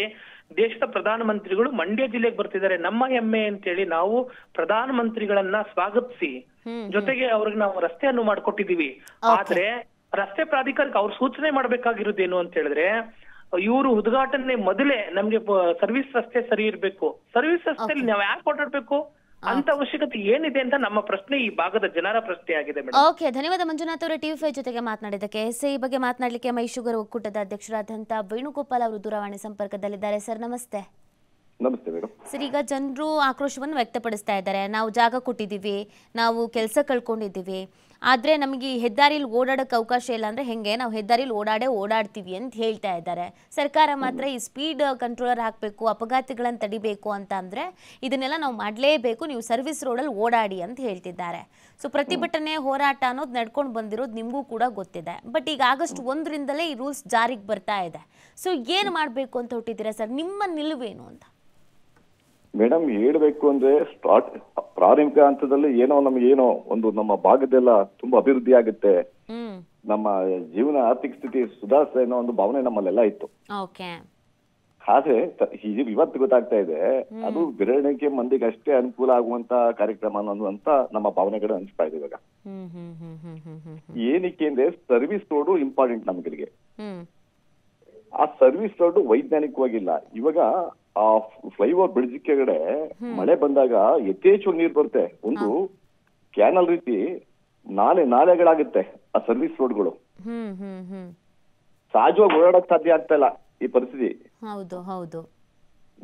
ದೇಶದ ಪ್ರಧಾನ ಮಂತ್ರಿಗಳು ಮಂಡ್ಯ ಜಿಲ್ಲೆಗೆ ಬರ್ತಿದ್ದಾರೆ ನಮ್ಮ ಹೆಮ್ಮೆ ಅಂತೇಳಿ ನಾವು ಪ್ರಧಾನ ಮಂತ್ರಿಗಳನ್ನ ಸ್ವಾಗತಿಸಿ ಜೊತೆಗೆ ಅವ್ರಿಗೆ ನಾವು ರಸ್ತೆಯನ್ನು ಮಾಡಿಕೊಟ್ಟಿದೀವಿ ಆದ್ರೆ ರಸ್ತೆ ಪ್ರಾಧಿಕಾರಕ್ಕೆ ಅವ್ರು ಸೂಚನೆ ಮಾಡ್ಬೇಕಾಗಿರೋದೇನು ಅಂತ ಹೇಳಿದ್ರೆ ಇವರು ಉದ್ಘಾಟನೆ ಮೊದಲೇ ನಮ್ಗೆ ಸರ್ವಿಸ್ ರಸ್ತೆ ಸರಿ ಇರ್ಬೇಕು ಸರ್ವಿಸ್ ರಸ್ತೆಯಲ್ಲಿ ನಾವ್ ಯಾಕೆ ಓಡಾಡ್ಬೇಕು ಅಂತ ಅವಶ್ಯಕತೆ ಏನಿದೆ ಅಂತ ನಮ್ಮ ಪ್ರಶ್ನೆ ಈ ಭಾಗದ ಜನರ ಪ್ರಶ್ನೆ ಆಗಿದೆ ಓಕೆ ಧನ್ಯವಾದ ಮಂಜುನಾಥ್ ಅವರ ಟಿವಿ ಫೈವ್ ಜೊತೆಗೆ ಮಾತನಾಡಿದ್ದಕ್ಕೆ ಈ ಬಗ್ಗೆ ಮಾತನಾಡಲಿಕ್ಕೆ ಮೈ ಶುಗರ್ ಒಕ್ಕೂಟದ ಅಧ್ಯಕ್ಷರಾದಂತ ವೇಣುಗೋಪಾಲ್ ಅವರು ದೂರವಾಣಿ ಸಂಪರ್ಕದಲ್ಲಿದ್ದಾರೆ ಸರ್ ನಮಸ್ತೆ ನಮಸ್ತೆ ಸರ್ ಈಗ ಜನರು ಆಕ್ರೋಶವನ್ನು ವ್ಯಕ್ತಪಡಿಸ್ತಾ ಇದ್ದಾರೆ ನಾವು ಜಾಗ ಕೊಟ್ಟಿದ್ದೀವಿ ನಾವು ಕೆಲಸ ಕಳ್ಕೊಂಡಿದ್ದೀವಿ ಆದರೆ ನಮಗೆ ಈ ಹೆದ್ದಾರಿಲಿ ಓಡಾಡೋಕ್ಕೆ ಅವಕಾಶ ಇಲ್ಲ ಅಂದರೆ ಹೆಂಗೆ ನಾವು ಹೆದ್ದಾರಿಲಿ ಓಡಾಡೇ ಓಡಾಡ್ತೀವಿ ಅಂತ ಹೇಳ್ತಾ ಇದ್ದಾರೆ ಸರ್ಕಾರ ಮಾತ್ರ ಈ ಸ್ಪೀಡ್ ಕಂಟ್ರೋಲರ್ ಹಾಕಬೇಕು ಅಪಘಾತಗಳನ್ನು ತಡಿಬೇಕು ಅಂತ ಅಂದರೆ ಇದನ್ನೆಲ್ಲ ನಾವು ಮಾಡಲೇಬೇಕು ನೀವು ಸರ್ವಿಸ್ ರೋಡಲ್ಲಿ ಓಡಾಡಿ ಅಂತ ಹೇಳ್ತಿದ್ದಾರೆ ಸೊ ಪ್ರತಿಭಟನೆ ಹೋರಾಟ ಅನ್ನೋದು ನಡ್ಕೊಂಡು ಬಂದಿರೋದು ನಿಮಗೂ ಕೂಡ ಗೊತ್ತಿದೆ ಬಟ್ ಈಗ ಆಗಸ್ಟ್ ಒಂದರಿಂದಲೇ ಈ ರೂಲ್ಸ್ ಜಾರಿಗೆ ಬರ್ತಾ ಇದೆ ಸೊ ಏನು ಮಾಡಬೇಕು ಅಂತ ಹೊಟ್ಟಿದ್ದೀರಾ ಸರ್ ನಿಮ್ಮ ನಿಲುವೇನು ಅಂತ ಮೇಡಮ್ ಹೇಳ್ಬೇಕು ಅಂದ್ರೆ ಸ್ಟಾರ್ಟ್ ಪ್ರಾರಂಭಿಕ ಹಂತದಲ್ಲಿ ಏನೋ ನಮ್ಗೆ ಏನೋ ಒಂದು ನಮ್ಮ ಭಾಗದೆಲ್ಲ ತುಂಬಾ ಅಭಿವೃದ್ಧಿ ಆಗುತ್ತೆ ನಮ್ಮ ಜೀವನ ಆರ್ಥಿಕ ಸ್ಥಿತಿ ಸುಧಾರಿಸ್ತಾ ಅನ್ನೋ ಒಂದು ಭಾವನೆ ನಮ್ಮಲ್ಲೆಲ್ಲ ಇತ್ತು ಆದ್ರೆ ಇವತ್ತು ಗೊತ್ತಾಗ್ತಾ ಇದೆ ಅದು ಬೆರಳಿಕೆ ಮಂದಿಗೆ ಅಷ್ಟೇ ಅನುಕೂಲ ಆಗುವಂತ ಕಾರ್ಯಕ್ರಮ ಅನ್ನೋದು ಅಂತ ನಮ್ಮ ಭಾವನೆಗಳು ಅನಿಸ್ತಾ ಇದೆ ಇವಾಗ ಏನಕ್ಕೆ ಅಂದ್ರೆ ಸರ್ವಿಸ್ ರೋಡು ಇಂಪಾರ್ಟೆಂಟ್ ನಮ್ಗಳಿಗೆ ಆ ಸರ್ವಿಸ್ ರೋಡ್ ವೈಜ್ಞಾನಿಕವಾಗಿಲ್ಲ ಇವಾಗ ಆ ಫ್ಲೈಓವರ್ ಬ್ರಿಡ್ಜ್ ಕೆಳಗಡೆ ಮಳೆ ಬಂದಾಗ ಯಥೇಚ್ಛವಾಗಿ ನೀರು ಬರುತ್ತೆ ಒಂದು ಕ್ಯಾನಲ್ ರೀತಿ ನಾಲೆ ನಾಲೆಗಳಾಗುತ್ತೆ ಆ ಸರ್ವಿಸ್ ರೋಡ್ಗಳು ಸಹಜವಾಗಿ ಓಡಾಡಕ್ ಸಾಧ್ಯ ಆಗ್ತಾ ಇಲ್ಲ ಈ ಪರಿಸ್ಥಿತಿ ಹೌದು ಹೌದು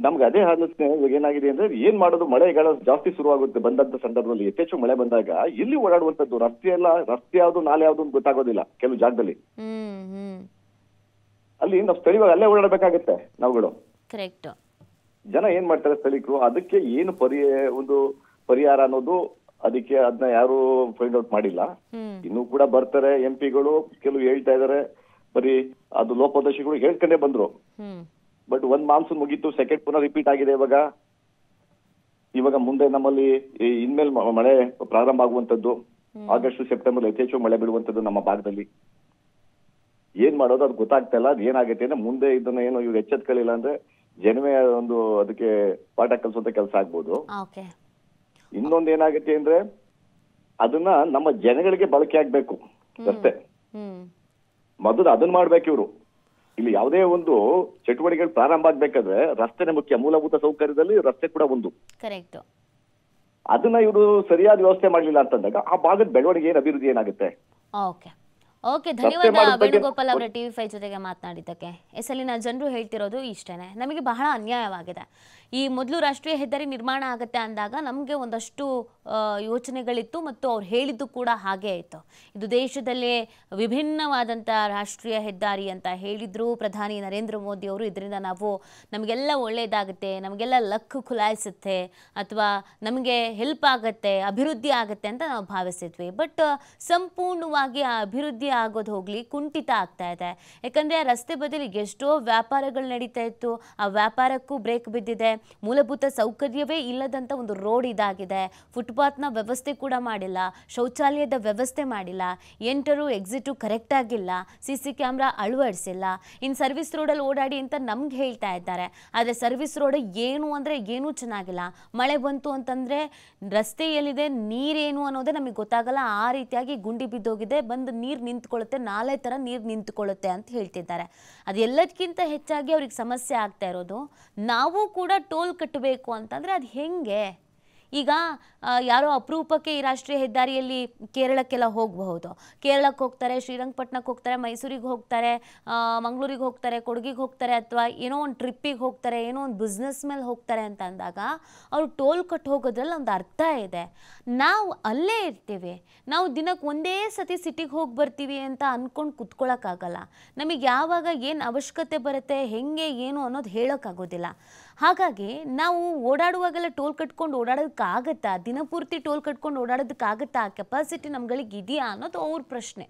ನಮ್ಗೆ ಅದೇ ಆಲೋಚನೆ ಇವಾಗ ಏನಾಗಿದೆ ಅಂದ್ರೆ ಏನ್ ಮಾಡೋದು ಮಳೆಗಳ ಜಾಸ್ತಿ ಶುರುವಾಗುತ್ತೆ ಬಂದಂತ ಸಂದರ್ಭದಲ್ಲಿ ಯಥೇಚ್ಛ ಮಳೆ ಬಂದಾಗ ಎಲ್ಲಿ ಓಡಾಡುವಂತದ್ದು ರಸ್ತೆ ಎಲ್ಲ ರಸ್ತೆ ಯಾವ್ದು ನಾಲೆ ಯಾವ್ದು ಅಂತ ಗೊತ್ತಾಗೋದಿಲ್ಲ ಕೆಲವು ಜಾಗದಲ್ಲಿ ಅಲ್ಲಿ ನಾವು ಸ್ಥಳೀಯವಾಗಿ ಅಲ್ಲೇ ಓಡಾಡಬೇಕಾಗುತ್ತೆ ನಾವುಗಳು ಕರೆಕ್ಟ್ ಜನ ಏನ್ ಮಾಡ್ತಾರೆ ಸ್ಥಳೀಕರು ಅದಕ್ಕೆ ಏನು ಪರಿ ಒಂದು ಪರಿಹಾರ ಅನ್ನೋದು ಅದಕ್ಕೆ ಅದನ್ನ ಯಾರು ಫೈಂಡ್ ಔಟ್ ಮಾಡಿಲ್ಲ ಇನ್ನೂ ಕೂಡ ಬರ್ತಾರೆ ಎಂ ಪಿಗಳು ಕೆಲವು ಹೇಳ್ತಾ ಇದಾರೆ ಬರೀ ಅದು ಲೋಪದರ್ಶಿಗಳು ಹೇಳ್ಕೊಂಡೇ ಬಂದ್ರು ಬಟ್ ಒಂದ್ ಮಾನ್ಸೂನ್ ಮುಗೀತು ಸೆಕೆಂಡ್ ಪುನಃ ರಿಪೀಟ್ ಆಗಿದೆ ಇವಾಗ ಇವಾಗ ಮುಂದೆ ನಮ್ಮಲ್ಲಿ ಇನ್ಮೇಲ್ ಮಳೆ ಪ್ರಾರಂಭ ಆಗುವಂತದ್ದು ಆಗಸ್ಟ್ ಸೆಪ್ಟೆಂಬರ್ ಯಥೇಚ್ಛ ಮಳೆ ಬೀಳುವಂತದ್ದು ನಮ್ಮ ಭಾಗದಲ್ಲಿ ಏನ್ ಮಾಡೋದು ಅದು ಗೊತ್ತಾಗ್ತಾ ಇಲ್ಲ ಅದ್ ಏನಾಗೈತೆ ಅಂದ್ರೆ ಮುಂದೆ ಇದನ್ನ ಏನು ಇವ್ರು ಎಚ್ಚೆತ್ಕೊಳ್ಳಿಲ್ಲ ಅಂದ್ರೆ ಜನಮೆ ಒಂದು ಅದಕ್ಕೆ ಪಾಠ ಕಲಿಸುವಂತ ಕೆಲಸ ಆಗ್ಬೋದು ಇನ್ನೊಂದು ಏನಾಗುತ್ತೆ ಅಂದ್ರೆ ಅದನ್ನ ನಮ್ಮ ಜನಗಳಿಗೆ ಬಳಕೆ ಆಗ್ಬೇಕು ಅಷ್ಟೇ ಮೊದಲು ಅದನ್ನ ಮಾಡ್ಬೇಕು ಇವರು ಇಲ್ಲಿ ಯಾವುದೇ ಒಂದು ಚಟುವಟಿಕೆಗಳು ಪ್ರಾರಂಭ ಆಗ್ಬೇಕಾದ್ರೆ ರಸ್ತೆನೇ ಮುಖ್ಯ ಮೂಲಭೂತ ಸೌಕರ್ಯದಲ್ಲಿ ರಸ್ತೆ ಕೂಡ ಒಂದು ಅದನ್ನ ಇವರು ಸರಿಯಾದ ವ್ಯವಸ್ಥೆ ಮಾಡಲಿಲ್ಲ ಅಂತಂದಾಗ ಆ ಭಾಗದ ಬೆಳವಣಿಗೆ ಏನು ಅಭಿವೃದ್ಧಿ ಏನಾಗುತ್ತೆ ಓಕೆ ಧನ್ಯವಾದ ವೇಣುಗೋಪಾಲ್ ಅವರ ಟಿವಿ ಫೈವ್ ಜೊತೆಗೆ ಮಾತನಾಡಿದ್ದಕ್ಕೆ ಎಸ್ ನಾ ಜನರು ಹೇಳ್ತಿರೋದು ಇಷ್ಟೇನೆ ನಮಗೆ ಬಹಳ ಅನ್ಯಾಯವಾಗಿದೆ ಈ ಮೊದಲು ರಾಷ್ಟ್ರೀಯ ಹೆದ್ದಾರಿ ನಿರ್ಮಾಣ ಆಗುತ್ತೆ ಅಂದಾಗ ನಮಗೆ ಒಂದಷ್ಟು ಯೋಚನೆಗಳಿತ್ತು ಮತ್ತು ಅವ್ರು ಹೇಳಿದ್ದು ಕೂಡ ಹಾಗೆ ಆಯಿತು ಇದು ದೇಶದಲ್ಲೇ ವಿಭಿನ್ನವಾದಂಥ ರಾಷ್ಟ್ರೀಯ ಹೆದ್ದಾರಿ ಅಂತ ಹೇಳಿದರು ಪ್ರಧಾನಿ ನರೇಂದ್ರ ಮೋದಿ ಅವರು ಇದರಿಂದ ನಾವು ನಮಗೆಲ್ಲ ಒಳ್ಳೆಯದಾಗುತ್ತೆ ನಮಗೆಲ್ಲ ಲಕ್ ಖುಲಾಯಿಸುತ್ತೆ ಅಥವಾ ನಮಗೆ ಹೆಲ್ಪ್ ಆಗುತ್ತೆ ಅಭಿವೃದ್ಧಿ ಆಗುತ್ತೆ ಅಂತ ನಾವು ಭಾವಿಸಿದ್ವಿ ಬಟ್ ಸಂಪೂರ್ಣವಾಗಿ ಆ ಅಭಿವೃದ್ಧಿ ಆಗೋದು ಹೋಗಲಿ ಕುಂಠಿತ ಆಗ್ತಾ ಇದೆ ಯಾಕಂದರೆ ರಸ್ತೆ ಬದಲಿಗೆ ಎಷ್ಟೋ ವ್ಯಾಪಾರಗಳು ನಡೀತಾ ಇತ್ತು ಆ ವ್ಯಾಪಾರಕ್ಕೂ ಬ್ರೇಕ್ ಬಿದ್ದಿದೆ ಮೂಲಭೂತ ಸೌಕರ್ಯವೇ ಇಲ್ಲದಂಥ ಒಂದು ರೋಡ್ ಇದಾಗಿದೆ ಫುಟ್ಪಾತ್ನ ವ್ಯವಸ್ಥೆ ಕೂಡ ಮಾಡಿಲ್ಲ ಶೌಚಾಲಯದ ವ್ಯವಸ್ಥೆ ಮಾಡಿಲ್ಲ ಎಂಟರು ಎಕ್ಸಿಟು ಕರೆಕ್ಟ್ ಆಗಿಲ್ಲ ಸಿ ಸಿ ಕ್ಯಾಮ್ರಾ ಅಳವಡಿಸಿಲ್ಲ ಇನ್ನು ಸರ್ವಿಸ್ ರೋಡಲ್ಲಿ ಓಡಾಡಿ ಅಂತ ನಮ್ಗೆ ಹೇಳ್ತಾ ಇದ್ದಾರೆ ಆದರೆ ಸರ್ವಿಸ್ ರೋಡ್ ಏನು ಅಂದರೆ ಏನೂ ಚೆನ್ನಾಗಿಲ್ಲ ಮಳೆ ಬಂತು ಅಂತಂದರೆ ರಸ್ತೆಯಲ್ಲಿದೆ ನೀರೇನು ಅನ್ನೋದೇ ನಮಗೆ ಗೊತ್ತಾಗಲ್ಲ ಆ ರೀತಿಯಾಗಿ ಗುಂಡಿ ಬಿದ್ದೋಗಿದೆ ಬಂದು ನೀರು ನಿಂತ್ಕೊಳ್ಳುತ್ತೆ ನಾಲೆ ಥರ ನೀರು ನಿಂತ್ಕೊಳ್ಳುತ್ತೆ ಅಂತ ಹೇಳ್ತಿದ್ದಾರೆ ಅದೆಲ್ಲದಕ್ಕಿಂತ ಹೆಚ್ಚಾಗಿ ಅವ್ರಿಗೆ ಸಮಸ್ಯೆ ಆಗ್ತಾ ಇರೋದು ನಾವು ಕೂಡ ಟೋಲ್ ಕಟ್ಟಬೇಕು ಅಂತಂದರೆ ಅದು ಹೆಂಗೆ ಈಗ ಯಾರೋ ಅಪರೂಪಕ್ಕೆ ಈ ರಾಷ್ಟ್ರೀಯ ಹೆದ್ದಾರಿಯಲ್ಲಿ ಕೇರಳಕ್ಕೆಲ್ಲ ಹೋಗಬಹುದು ಕೇರಳಕ್ಕೆ ಹೋಗ್ತಾರೆ ಶ್ರೀರಂಗಪಟ್ಟಣಕ್ಕೆ ಹೋಗ್ತಾರೆ ಮೈಸೂರಿಗೆ ಹೋಗ್ತಾರೆ ಮಂಗಳೂರಿಗೆ ಹೋಗ್ತಾರೆ ಕೊಡಗಿಗೆ ಹೋಗ್ತಾರೆ ಅಥವಾ ಏನೋ ಒಂದು ಟ್ರಿಪ್ಪಿಗೆ ಹೋಗ್ತಾರೆ ಏನೋ ಒಂದು ಬಿಸ್ನೆಸ್ ಮೇಲೆ ಹೋಗ್ತಾರೆ ಅಂತ ಅಂದಾಗ ಅವರು ಟೋಲ್ ಕಟ್ಟು ಹೋಗೋದ್ರಲ್ಲಿ ಒಂದು ಅರ್ಥ ಇದೆ ನಾವು ಅಲ್ಲೇ ಇರ್ತೀವಿ ನಾವು ದಿನಕ್ಕೆ ಒಂದೇ ಸತಿ ಸಿಟಿಗೆ ಹೋಗಿ ಬರ್ತೀವಿ ಅಂತ ಅಂದ್ಕೊಂಡು ಕುತ್ಕೊಳ್ಳೋಕ್ಕಾಗಲ್ಲ ನಮಗೆ ಯಾವಾಗ ಏನು ಅವಶ್ಯಕತೆ ಬರುತ್ತೆ ಹೆಂಗೆ ಏನು ಅನ್ನೋದು ಹೇಳೋಕ್ಕಾಗೋದಿಲ್ಲ ಹಾಗಾಗಿ ನಾವು ಓಡಾಡುವಾಗೆಲ್ಲ ಟೋಲ್ ಕಟ್ಕೊಂಡು ಓಡಾಡೋದಕ್ಕಾಗತ್ತಾ ದಿನಪೂರ್ತಿ ಟೋಲ್ ಕಟ್ಕೊಂಡು ಓಡಾಡೋದಕ್ಕಾಗತ್ತಾ ಆ ಕೆಪಾಸಿಟಿ ನಮ್ಗಳಿಗೆ ಇದೆಯಾ ಅನ್ನೋದು ಅವ್ರ ಪ್ರಶ್ನೆ